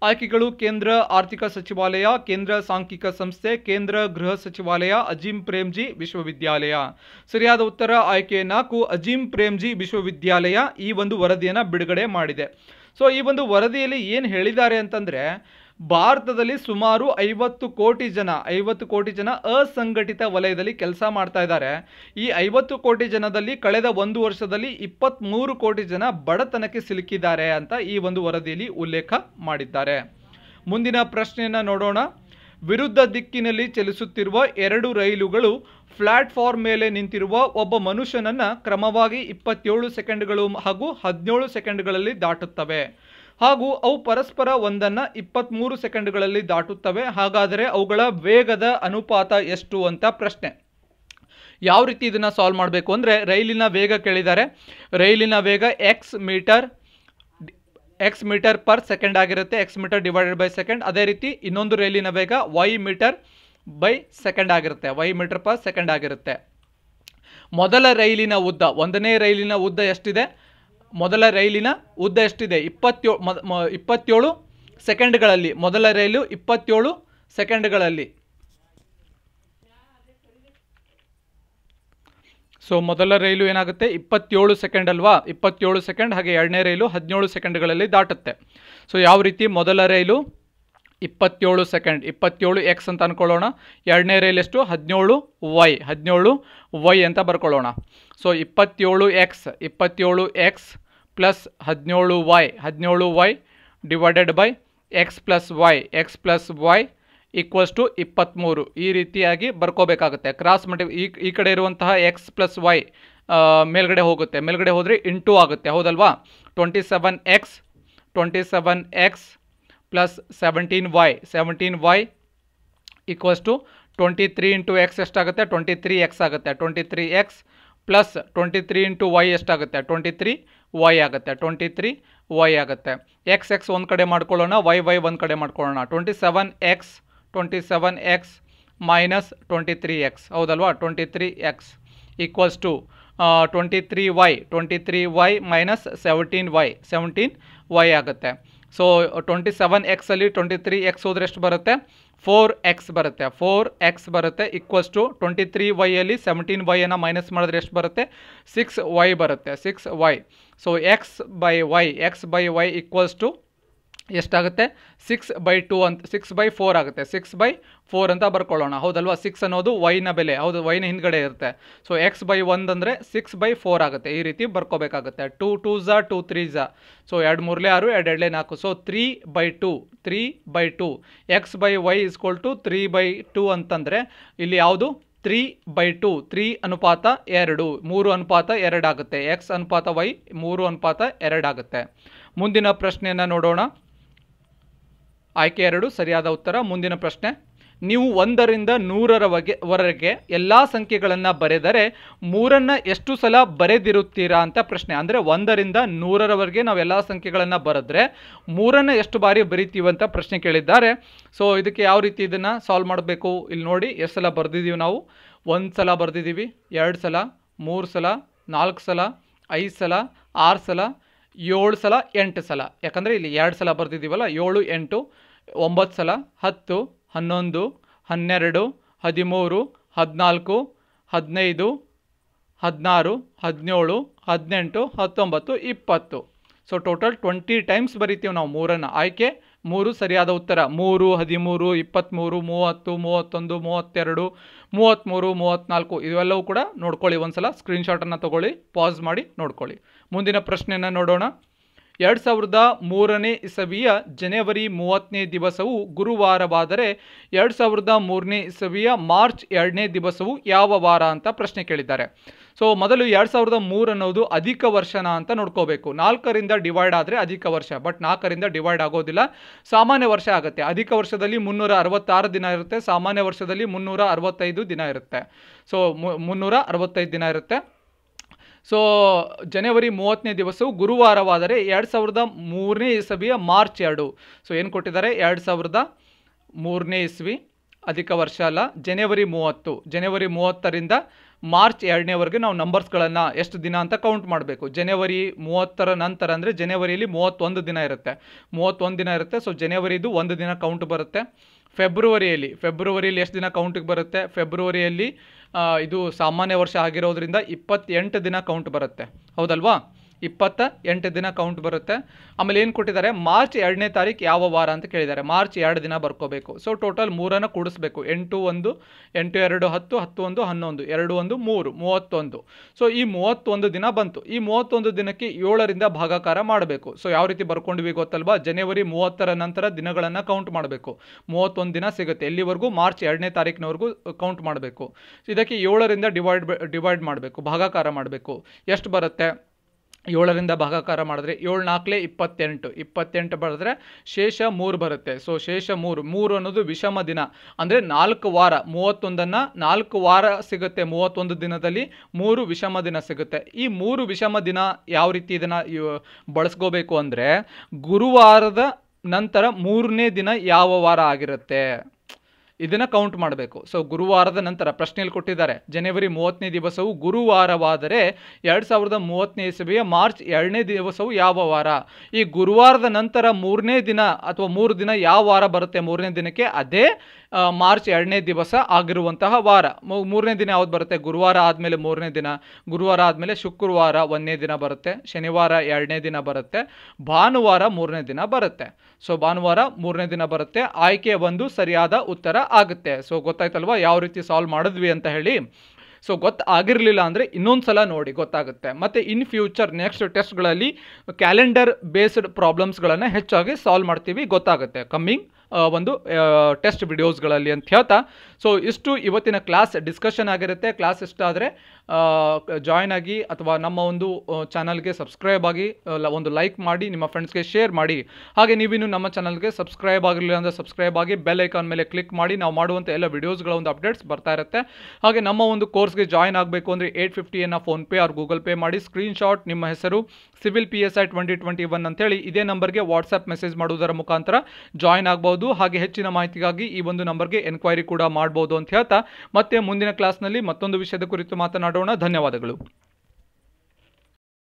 A: ಆಯ್ಕೆಗಳು ಕೇಂದ್ರ ಆರ್ಥಿಕ ಸಚಿವಾಲಯ ಕೇಂದ್ರ ಸಾಂಖ್ಯಿಕ ಸಂಸ್ಥೆ ಕೇಂದ್ರ ಗೃಹ ಸಚಿವಾಲಯ ಅಜೀಂ ಪ್ರೇಮ್ಜಿ ವಿಶ್ವವಿದ್ಯಾಲಯ ಸರಿಯಾದ ಉತ್ತರ ಆಯ್ಕೆ ನಾಲ್ಕು ಅಜೀಂ ಪ್ರೇಮ್ಜಿ ವಿಶ್ವವಿದ್ಯಾಲಯ ಈ ಒಂದು ವರದಿಯನ್ನು ಬಿಡುಗಡೆ ಮಾಡಿದೆ ಸೊ ಈ ಒಂದು ವರದಿಯಲ್ಲಿ ಏನು ಹೇಳಿದ್ದಾರೆ ಅಂತಂದರೆ ಭಾರತದಲ್ಲಿ ಸುಮಾರು ಐವತ್ತು ಕೋಟಿ ಜನ ಐವತ್ತು ಕೋಟಿ ಜನ ಅಸಂಘಟಿತ ವಲಯದಲ್ಲಿ ಕೆಲಸ ಮಾಡ್ತಾ ಇದ್ದಾರೆ ಈ ಐವತ್ತು ಕೋಟಿ ಜನದಲ್ಲಿ ಕಳೆದ ಒಂದು ವರ್ಷದಲ್ಲಿ ಇಪ್ಪತ್ತ್ಮೂರು ಕೋಟಿ ಜನ ಬಡತನಕ್ಕೆ ಸಿಲುಕಿದ್ದಾರೆ ಅಂತ ಈ ಒಂದು ವರದಿಯಲ್ಲಿ ಉಲ್ಲೇಖ ಮಾಡಿದ್ದಾರೆ ಮುಂದಿನ ಪ್ರಶ್ನೆಯನ್ನು ನೋಡೋಣ ವಿರುದ್ಧ ದಿಕ್ಕಿನಲ್ಲಿ ಚಲಿಸುತ್ತಿರುವ ಎರಡು ರೈಲುಗಳು ಪ್ಲಾಟ್ಫಾರ್ಮ್ ಮೇಲೆ ನಿಂತಿರುವ ಒಬ್ಬ ಮನುಷ್ಯನನ್ನು ಕ್ರಮವಾಗಿ ಇಪ್ಪತ್ತೇಳು ಸೆಕೆಂಡ್ಗಳು ಹಾಗೂ ಹದಿನೇಳು ಸೆಕೆಂಡ್ಗಳಲ್ಲಿ ದಾಟುತ್ತವೆ ಹಾಗೂ ಅವು ಪರಸ್ಪರ ಒಂದನ್ನು ಇಪ್ಪತ್ತ್ಮೂರು ಸೆಕೆಂಡ್ಗಳಲ್ಲಿ ದಾಟುತ್ತವೆ ಹಾಗಾದರೆ ಅವುಗಳ ವೇಗದ ಅನುಪಾತ ಎಷ್ಟು ಅಂತ ಪ್ರಶ್ನೆ ಯಾವ ರೀತಿ ಇದನ್ನು ಸಾಲ್ವ್ ಮಾಡಬೇಕು ಅಂದರೆ ರೈಲಿನ ವೇಗ ಕೇಳಿದ್ದಾರೆ ರೈಲಿನ ವೇಗ X meter X meter per second ಆಗಿರುತ್ತೆ X meter divided by second ಅದೇ ರೀತಿ ಇನ್ನೊಂದು ರೈಲಿನ ವೇಗ ವೈ ಮೀಟರ್ ಬೈ ಸೆಕೆಂಡ್ ಆಗಿರುತ್ತೆ ವೈ ಮೀಟರ್ ಪರ್ ಸೆಕೆಂಡ್ ಆಗಿರುತ್ತೆ ಮೊದಲ ರೈಲಿನ ಉದ್ದ ಒಂದನೇ ರೈಲಿನ ಉದ್ದ ಎಷ್ಟಿದೆ ಮೊದಲ ರೈಲಿನ ಉದ್ದ ಎಷ್ಟಿದೆ ಇಪ್ಪತ್ತೇಳು ಇಪ್ಪತ್ತೇಳು ಸೆಕೆಂಡ್ಗಳಲ್ಲಿ ಮೊದಲ ರೈಲು ಇಪ್ಪತ್ತೇಳು ಸೆಕೆಂಡ್ಗಳಲ್ಲಿ ಸೊ ಮೊದಲ ರೈಲು ಏನಾಗುತ್ತೆ ಇಪ್ಪತ್ತೇಳು ಸೆಕೆಂಡ್ ಅಲ್ವಾ ಇಪ್ಪತ್ತೇಳು ಸೆಕೆಂಡ್ ಹಾಗೆ ಎರಡನೇ ರೈಲು ಹದಿನೇಳು ಸೆಕೆಂಡ್ಗಳಲ್ಲಿ ದಾಟುತ್ತೆ ಸೊ ಯಾವ ರೀತಿ ಮೊದಲ ರೈಲು ಇಪ್ಪತ್ತೇಳು ಸೆಕೆಂಡ್ ಇಪ್ಪತ್ತೇಳು ಎಕ್ಸ್ ಅಂತ ಅಂದ್ಕೊಳ್ಳೋಣ ಎರಡನೇ ರೇಲ್ ಎಷ್ಟು ಹದಿನೇಳು ವೈ ಹದಿನೇಳು ವೈ ಅಂತ ಬರ್ಕೊಳ್ಳೋಣ ಸೊ ಇಪ್ಪತ್ತೇಳು ಎಕ್ಸ್ ಇಪ್ಪತ್ತೇಳು ಎಕ್ಸ್ ಪ್ಲಸ್ ಹದಿನೇಳು ವೈ ಹದಿನೇಳು Y divided by X plus Y X plus Y equals to ಇಪ್ಪತ್ತ್ಮೂರು ಈ ರೀತಿಯಾಗಿ ಬರ್ಕೋಬೇಕಾಗುತ್ತೆ ಕ್ರಾಸ್ ಮಟ್ಟಿಗೆ ಈ ಈ ಕಡೆ ಇರುವಂತಹ ಎಕ್ಸ್ ಪ್ಲಸ್ ವೈ ಮೇಲ್ಗಡೆ ಹೋಗುತ್ತೆ ಮೇಲ್ಗಡೆ ಹೋದರೆ ಇಂಟು ಆಗುತ್ತೆ ಹೌದಲ್ವಾ twenty seven X twenty seven X +17y 17y = 23 * x ಎಷ್ಟು ಆಗುತ್ತೆ 23x ಆಗುತ್ತೆ 23x + 23 * y ಎಷ್ಟು ಆಗುತ್ತೆ 23y ಆಗುತ್ತೆ 23y ಆಗುತ್ತೆ x x ಒಂದ ಕಡೆ ಮಾಡಿಕೊಳ್ಳೋಣ y y ಒಂದ ಕಡೆ ಮಾಡಿಕೊಳ್ಳೋಣ 27x 27x - 23x ဟုတ် ಲ್ವಾ 23x = 23y 23y - 17y 17y ಆಗುತ್ತೆ ಸೊ ಟ್ವೆಂಟಿ ಸೆವೆನ್ ಎಕ್ಸಲ್ಲಿ ಟ್ವೆಂಟಿ ತ್ರೀ ಎಕ್ಸ್ ಹೋದ್ರೆ ಎಷ್ಟು ಬರುತ್ತೆ ಫೋರ್ ಎಕ್ಸ್ ಬರುತ್ತೆ ಫೋರ್ ಎಕ್ಸ್ ಬರುತ್ತೆ ಈಕ್ವಲ್ಸ್ ಟು ಟ್ವೆಂಟಿ ತ್ರೀ ವೈಯಲ್ಲಿ ಸೆವೆಂಟೀನ್ ವೈಯನ್ನು ಮೈನಸ್ ಮಾಡಿದ್ರೆ ಎಷ್ಟು ಬರುತ್ತೆ ಸಿಕ್ಸ್ ವೈ ಬರುತ್ತೆ six Y so X by Y X by Y equals to ಎಷ್ಟಾಗುತ್ತೆ ಸಿಕ್ಸ್ ಬೈ ಟೂ ಅಂತ ಸಿಕ್ಸ್ ಬೈ ಫೋರ್ ಆಗುತ್ತೆ ಸಿಕ್ಸ್ ಬೈ ಫೋರ್ ಅಂತ ಬರ್ಕೊಳ್ಳೋಣ ಹೌದಲ್ವಾ ಸಿಕ್ಸ್ ಅನ್ನೋದು ವೈನ ಬೆಲೆ ಹೌದು ವೈನ ಹಿಂದ್ಗಡೆ ಇರುತ್ತೆ ಸೊ ಎಕ್ಸ್ ಬೈ ಅಂದರೆ ಸಿಕ್ಸ್ ಬೈ ಫೋರ್ ಆಗುತ್ತೆ ಈ ರೀತಿ ಬರ್ಕೋಬೇಕಾಗುತ್ತೆ ಟೂ ಟೂ ಝ ಟೂ ತ್ರೀ ಝ ಸೊ ಎರಡು ಮೂರಲೇ ಆರು ಎರಡು ಎರಡಲೇ ನಾಲ್ಕು so three by two three by two X by Y is equal to three by two ಅಂತಂದರೆ ಇಲ್ಲಿ ಯಾವುದು ತ್ರೀ ಬೈ ಟೂ ತ್ರೀ ಅನುಪಾತ ಎರಡು ಮೂರು ಅನುಪಾತ ಎರಡಾಗುತ್ತೆ ಎಕ್ಸ್ ಅನುಪಾತ ವೈ ಮೂರು ಅನುಪಾತ ಎರಡಾಗುತ್ತೆ ಮುಂದಿನ ಪ್ರಶ್ನೆಯನ್ನು ನೋಡೋಣ ಆಯ್ಕೆ ಎರಡು ಸರಿಯಾದ ಉತ್ತರ ಮುಂದಿನ ಪ್ರಶ್ನೆ ನೀವು ಒಂದರಿಂದ ನೂರರವರೆಗೆ ಎಲ್ಲ ಸಂಖ್ಯೆಗಳನ್ನು ಬರೆದರೆ ಮೂರನ್ನು ಎಷ್ಟು ಸಲ ಬರೆದಿರುತ್ತೀರಾ ಅಂತ ಪ್ರಶ್ನೆ ಅಂದರೆ ಒಂದರಿಂದ ನೂರರವರೆಗೆ ನಾವು ಎಲ್ಲ ಸಂಖ್ಯೆಗಳನ್ನು ಬರೆದ್ರೆ ಮೂರನ್ನು ಎಷ್ಟು ಬಾರಿ ಅಂತ ಪ್ರಶ್ನೆ ಕೇಳಿದ್ದಾರೆ ಸೊ ಇದಕ್ಕೆ ಯಾವ ರೀತಿ ಇದನ್ನು ಸಾಲ್ವ್ ಮಾಡಬೇಕು ಇಲ್ಲಿ ನೋಡಿ ಎಷ್ಟು ಸಲ ಬರೆದಿದ್ದೀವಿ ನಾವು ಒಂದು ಸಲ ಬರೆದಿದ್ದೀವಿ ಎರಡು ಸಲ ಮೂರು ಸಲ ನಾಲ್ಕು ಸಲ ಐದು ಸಲ ಆರು ಸಲ ಏಳು ಸಲ ಎಂಟು ಸಲ ಯಾಕಂದರೆ ಇಲ್ಲಿ ಎರಡು ಸಲ ಬರೆದಿದ್ದೀವಲ್ಲ ಏಳು ಎಂಟು ಒಂಬತ್ತು ಸಲ ಹತ್ತು ಹನ್ನೊಂದು ಹನ್ನೆರಡು ಹದಿಮೂರು ಹದಿನಾಲ್ಕು ಹದಿನೈದು ಹದಿನಾರು ಹದಿನೇಳು ಹದಿನೆಂಟು ಹತ್ತೊಂಬತ್ತು ಇಪ್ಪತ್ತು ಸೊ ಟೋಟಲ್ ಟ್ವೆಂಟಿ ಟೈಮ್ಸ್ ಬರಿತೀವಿ ನಾವು ಮೂರನ್ನು ಆಯ್ಕೆ ಮೂರು ಸರಿಯಾದ ಉತ್ತರ ಮೂರು ಹದಿಮೂರು ಇಪ್ಪತ್ತ್ಮೂರು ಮೂವತ್ತು ಮೂವತ್ತೊಂದು ಮೂವತ್ತೆರಡು ಮೂವತ್ತ್ಮೂರು ಮೂವತ್ತ್ನಾಲ್ಕು ಇವೆಲ್ಲವೂ ಕೂಡ ನೋಡ್ಕೊಳ್ಳಿ ಒಂದು ಸಲ ಸ್ಕ್ರೀನ್ಶಾಟನ್ನು ತಗೊಳ್ಳಿ ಪಾಸ್ ಮಾಡಿ ನೋಡ್ಕೊಳ್ಳಿ ಮುಂದಿನ ಪ್ರಶ್ನೆಯನ್ನು ನೋಡೋಣ ಎರಡು ಸಾವಿರದ ಮೂರನೇ ಇಸವಿಯ ಜನವರಿ ಮೂವತ್ತನೇ ದಿವಸವು ಗುರುವಾರವಾದರೆ ಎರಡು ಸಾವಿರದ ಮೂರನೇ ಇಸವಿಯ ಮಾರ್ಚ್ ಎರಡನೇ ದಿವಸವು ಯಾವ ವಾರ ಅಂತ ಪ್ರಶ್ನೆ ಕೇಳಿದ್ದಾರೆ ಸೊ ಮೊದಲು ಎರಡು ಸಾವಿರದ ಮೂರು ಅನ್ನೋದು ಅಧಿಕ ವರ್ಷನ ಅಂತ ನೋಡ್ಕೋಬೇಕು ನಾಲ್ಕರಿಂದ ಡಿವೈಡ್ ಆದರೆ ಅಧಿಕ ವರ್ಷ ಬಟ್ ನಾಲ್ಕರಿಂದ ಡಿವೈಡ್ ಆಗೋದಿಲ್ಲ ಸಾಮಾನ್ಯ ವರ್ಷ ಆಗುತ್ತೆ ಅಧಿಕ ವರ್ಷದಲ್ಲಿ ಮುನ್ನೂರ ಅರವತ್ತಾರು ದಿನ ಇರುತ್ತೆ ಸಾಮಾನ್ಯ ವರ್ಷದಲ್ಲಿ ಮುನ್ನೂರ ಅರವತ್ತೈದು ದಿನ ಇರುತ್ತೆ ಸೊ ಮುನ್ನೂರ ಅರವತ್ತೈದು ದಿನ ಇರುತ್ತೆ ಸೊ ಜನವರಿ ಮೂವತ್ತನೇ ದಿವಸವು ಗುರುವಾರವಾದರೆ ಎರಡು ಸಾವಿರದ ಮೂರನೇ ಇಸವಿಯ ಮಾರ್ಚ್ ಎರಡು ಸೊ ಏನು ಕೊಟ್ಟಿದ್ದಾರೆ ಎರಡು ಸಾವಿರದ ಮೂರನೇ ಇಸವಿ ಅಧಿಕ ವರ್ಷ ಅಲ್ಲ ಜನವರಿ ಮೂವತ್ತು ಜನವರಿ ಮೂವತ್ತರಿಂದ ಮಾರ್ಚ್ ಎರಡನೇವರೆಗೆ ನಾವು ನಂಬರ್ಸ್ಗಳನ್ನು ಎಷ್ಟು ದಿನ ಅಂತ ಕೌಂಟ್ ಮಾಡಬೇಕು ಜನವರಿ ಮೂವತ್ತರ ನಂತರ ಅಂದರೆ ಜನವರಿಯಲ್ಲಿ ಮೂವತ್ತೊಂದು ದಿನ ಇರುತ್ತೆ ಮೂವತ್ತೊಂದು ದಿನ ಇರುತ್ತೆ ಸೊ ಜನವರಿದು ಒಂದು ದಿನ ಕೌಂಟ್ ಬರುತ್ತೆ ಫೆಬ್ರವರಿಯಲ್ಲಿ ಫೆಬ್ರವರಿಯಲ್ಲಿ ಎಷ್ಟು ದಿನ ಕೌಂಟಿಗೆ ಬರುತ್ತೆ ಫೆಬ್ರವರಿಯಲ್ಲಿ ಇದು ಸಾಮಾನ್ಯ ವರ್ಷ ಆಗಿರೋದ್ರಿಂದ ಇಪ್ಪತ್ತೆಂಟು ದಿನ ಕೌಂಟ್ ಬರುತ್ತೆ ಹೌದಲ್ವಾ ಇಪ್ಪತ್ತ ಎಂಟು ದಿನ ಕೌಂಟ್ ಬರುತ್ತೆ ಆಮೇಲೆ ಏನು ಕೊಟ್ಟಿದ್ದಾರೆ ಮಾರ್ಚ್ ಎರಡನೇ ತಾರೀಕು ಯಾವ ವಾರ ಅಂತ ಕೇಳಿದ್ದಾರೆ ಮಾರ್ಚ್ ಎರಡು ದಿನ ಬರ್ಕೋಬೇಕು ಸೊ ಟೋಟಲ್ ಮೂರನ್ನು ಕೂಡಿಸ್ಬೇಕು ಎಂಟು ಒಂದು ಎಂಟು ಎರಡು ಹತ್ತು ಹತ್ತು ಒಂದು ಹನ್ನೊಂದು ಎರಡು ಒಂದು ಮೂರು ಮೂವತ್ತೊಂದು ಸೊ ಈ ಮೂವತ್ತೊಂದು ದಿನ ಬಂತು ಈ ಮೂವತ್ತೊಂದು ದಿನಕ್ಕೆ ಏಳರಿಂದ ಭಾಗಾಕಾರ ಮಾಡಬೇಕು ಸೊ ಯಾವ ರೀತಿ ಬರ್ಕೊಂಡ್ವಿ ಗೊತ್ತಲ್ವಾ ಜನವರಿ ಮೂವತ್ತರ ನಂತರ ದಿನಗಳನ್ನು ಕೌಂಟ್ ಮಾಡಬೇಕು ಮೂವತ್ತೊಂದು ದಿನ ಸಿಗುತ್ತೆ ಎಲ್ಲಿವರೆಗೂ ಮಾರ್ಚ್ ಎರಡನೇ ತಾರೀಕಿನವರೆಗೂ ಕೌಂಟ್ ಮಾಡಬೇಕು ಇದಕ್ಕೆ ಏಳರಿಂದ ಡಿವೈಡ್ ಡಿವೈಡ್ ಮಾಡಬೇಕು ಭಾಗಾಕಾರ ಮಾಡಬೇಕು ಎಷ್ಟು ಬರುತ್ತೆ ಏಳರಿಂದ ಭಾಗಾಕಾರ ಮಾಡಿದ್ರೆ ಏಳು ನಾಲ್ಕಲೇ ಇಪ್ಪತ್ತೆಂಟು ಇಪ್ಪತ್ತೆಂಟು ಬರೆದ್ರೆ ಶೇಷ ಮೂರು ಬರುತ್ತೆ ಸೊ ಶೇಷ ಮೂರು ಮೂರು ಅನ್ನೋದು ವಿಷಮ ದಿನ ಅಂದರೆ ನಾಲ್ಕು ವಾರ ಮೂವತ್ತೊಂದನ್ನು ನಾಲ್ಕು ವಾರ ಸಿಗುತ್ತೆ ಮೂವತ್ತೊಂದು ದಿನದಲ್ಲಿ ಮೂರು ವಿಷಮ ದಿನ ಸಿಗುತ್ತೆ ಈ ಮೂರು ವಿಷಮ ದಿನ ಯಾವ ರೀತಿ ಇದನ್ನು ಬಳಸ್ಕೋಬೇಕು ಅಂದರೆ ಗುರುವಾರದ ನಂತರ ಮೂರನೇ ದಿನ ಯಾವ ವಾರ ಆಗಿರುತ್ತೆ ಇದನ್ನು ಕೌಂಟ್ ಮಾಡಬೇಕು ಸೊ ಗುರುವಾರದ ನಂತರ ಪ್ರಶ್ನೆಯಲ್ಲಿ ಕೊಟ್ಟಿದ್ದಾರೆ ಜನವರಿ ಮೂವತ್ತನೇ ದಿವಸವು ಗುರುವಾರವಾದರೆ ಎರಡು ಸಾವಿರದ ಮೂವತ್ತನೇ ಇಸವಿಯ ಮಾರ್ಚ್ ಎರಡನೇ ದಿವಸವು ಯಾವ ವಾರ ಈ ಗುರುವಾರದ ನಂತರ ಮೂರನೇ ದಿನ ಅಥವಾ ಮೂರು ದಿನ ಯಾವ ವಾರ ಬರುತ್ತೆ ಮೂರನೇ ದಿನಕ್ಕೆ ಅದೇ ಮಾರ್ಚ್ ಎರಡನೇ ದಿವಸ ಆಗಿರುವಂತಹ ವಾರ ಮೂರನೇ ದಿನ ಯಾವ್ದು ಬರುತ್ತೆ ಗುರುವಾರ ಆದಮೇಲೆ ಮೂರನೇ ದಿನ ಗುರುವಾರ ಆದಮೇಲೆ ಶುಕ್ರವಾರ ಒಂದನೇ ದಿನ ಬರುತ್ತೆ ಶನಿವಾರ ಎರಡನೇ ದಿನ ಬರುತ್ತೆ ಭಾನುವಾರ ಮೂರನೇ ದಿನ ಬರುತ್ತೆ ಸೊ ಭಾನುವಾರ ಮೂರನೇ ದಿನ ಬರುತ್ತೆ ಆಯ್ಕೆ ಒಂದು ಸರಿಯಾದ ಉತ್ತರ ಆಗುತ್ತೆ ಸೊ ಗೊತ್ತಾಯ್ತಲ್ವಾ ಯಾವ ರೀತಿ ಸಾಲ್ವ್ ಮಾಡಿದ್ವಿ ಅಂತ ಹೇಳಿ ಸೊ ಗೊತ್ತಾಗಿರಲಿಲ್ಲ ಅಂದರೆ ಇನ್ನೊಂದು ಸಲ ನೋಡಿ ಗೊತ್ತಾಗುತ್ತೆ ಮತ್ತು ಇನ್ ಫ್ಯೂಚರ್ ನೆಕ್ಸ್ಟ್ ಟೆಸ್ಟ್ಗಳಲ್ಲಿ ಕ್ಯಾಲೆಂಡರ್ ಬೇಸ್ಡ್ ಪ್ರಾಬ್ಲಮ್ಸ್ಗಳನ್ನು ಹೆಚ್ಚಾಗಿ ಸಾಲ್ವ್ ಮಾಡ್ತೀವಿ ಗೊತ್ತಾಗುತ್ತೆ ಕಮ್ಮಿಂಗ್ ಒಂದು ಟೆಸ್ಟ್ ವಿಡಿಯೋಸ್ಗಳಲ್ಲಿ ಅಂತ ಹೇಳ್ತಾ ಸೊ ಇಷ್ಟು ಇವತ್ತಿನ ಕ್ಲಾಸ್ ಡಿಸ್ಕಷನ್ ಆಗಿರುತ್ತೆ ಕ್ಲಾಸ್ ಇಷ್ಟ ಜಾಯ್ನ್ ಆಗಿ ಅಥವಾ ನಮ್ಮ ಒಂದು ಚಾನಲ್ಗೆ ಸಬ್ಸ್ಕ್ರೈಬ್ ಆಗಿ ಒಂದು ಲೈಕ್ ಮಾಡಿ ನಿಮ್ಮ ಫ್ರೆಂಡ್ಸ್ಗೆ ಶೇರ್ ಮಾಡಿ ಹಾಗೆ ನೀವಿನ್ನು ನಮ್ಮ ಚಾನಲ್ಗೆ ಸಬ್ಸ್ಕ್ರೈಬ್ ಆಗಿರಲಿಲ್ಲ ಅಂದರೆ ಸಬ್ಸ್ಕ್ರೈಬ್ ಆಗಿ ಬೆಲ್ ಐಕಾನ್ ಮೇಲೆ ಕ್ಲಿಕ್ ಮಾಡಿ ನಾವು ಮಾಡುವಂಥ ಎಲ್ಲ ವಿಡಿಯೋಸ್ಗಳ ಒಂದು ಅಪ್ಡೇಟ್ಸ್ ಬರ್ತಾ ಇರುತ್ತೆ ಹಾಗೆ ನಮ್ಮ ಒಂದು ಕೋರ್ಸ್ಗೆ ಜಾಯ್ನ್ ಆಗಬೇಕು ಅಂದರೆ ಏಯ್ಟ್ ಫಿಫ್ಟಿಯನ್ನು ಫೋನ್ಪೇ ಆರ್ ಗೂಗಲ್ ಪೇ ಮಾಡಿ ಸ್ಕ್ರೀನ್ಶಾಟ್ ನಿಮ್ಮ ಹೆಸರು civil P S I twenty twenty one ಹೇಳಿ ಇದೇ ನಂಬರ್ಗೆ ವಾಟ್ಸಪ್ ಮೆಸೇಜ್ ಮಾಡುವುದರ ಮುಖಾಂತರ ಜಾಯಿನ್ ಆಗಬಹುದು ಹಾಗೆ ಹೆಚ್ಚಿನ ಮಾಹಿತಿಗಾಗಿ ಈ ಒಂದು ನಂಬರ್ಗೆ ಎನ್ಕ್ವೈರಿ ಕೂಡ ಮಾಡಬಹುದು ಅಂತ ಹೇಳ್ತಾ ಮತ್ತೆ ಮುಂದಿನ ಕ್ಲಾಸ್ನಲ್ಲಿ ಮತ್ತೊಂದು ವಿಷಯದ ಕುರಿತು ಮಾತನಾಡೋಣ ಧನ್ಯವಾದಗಳು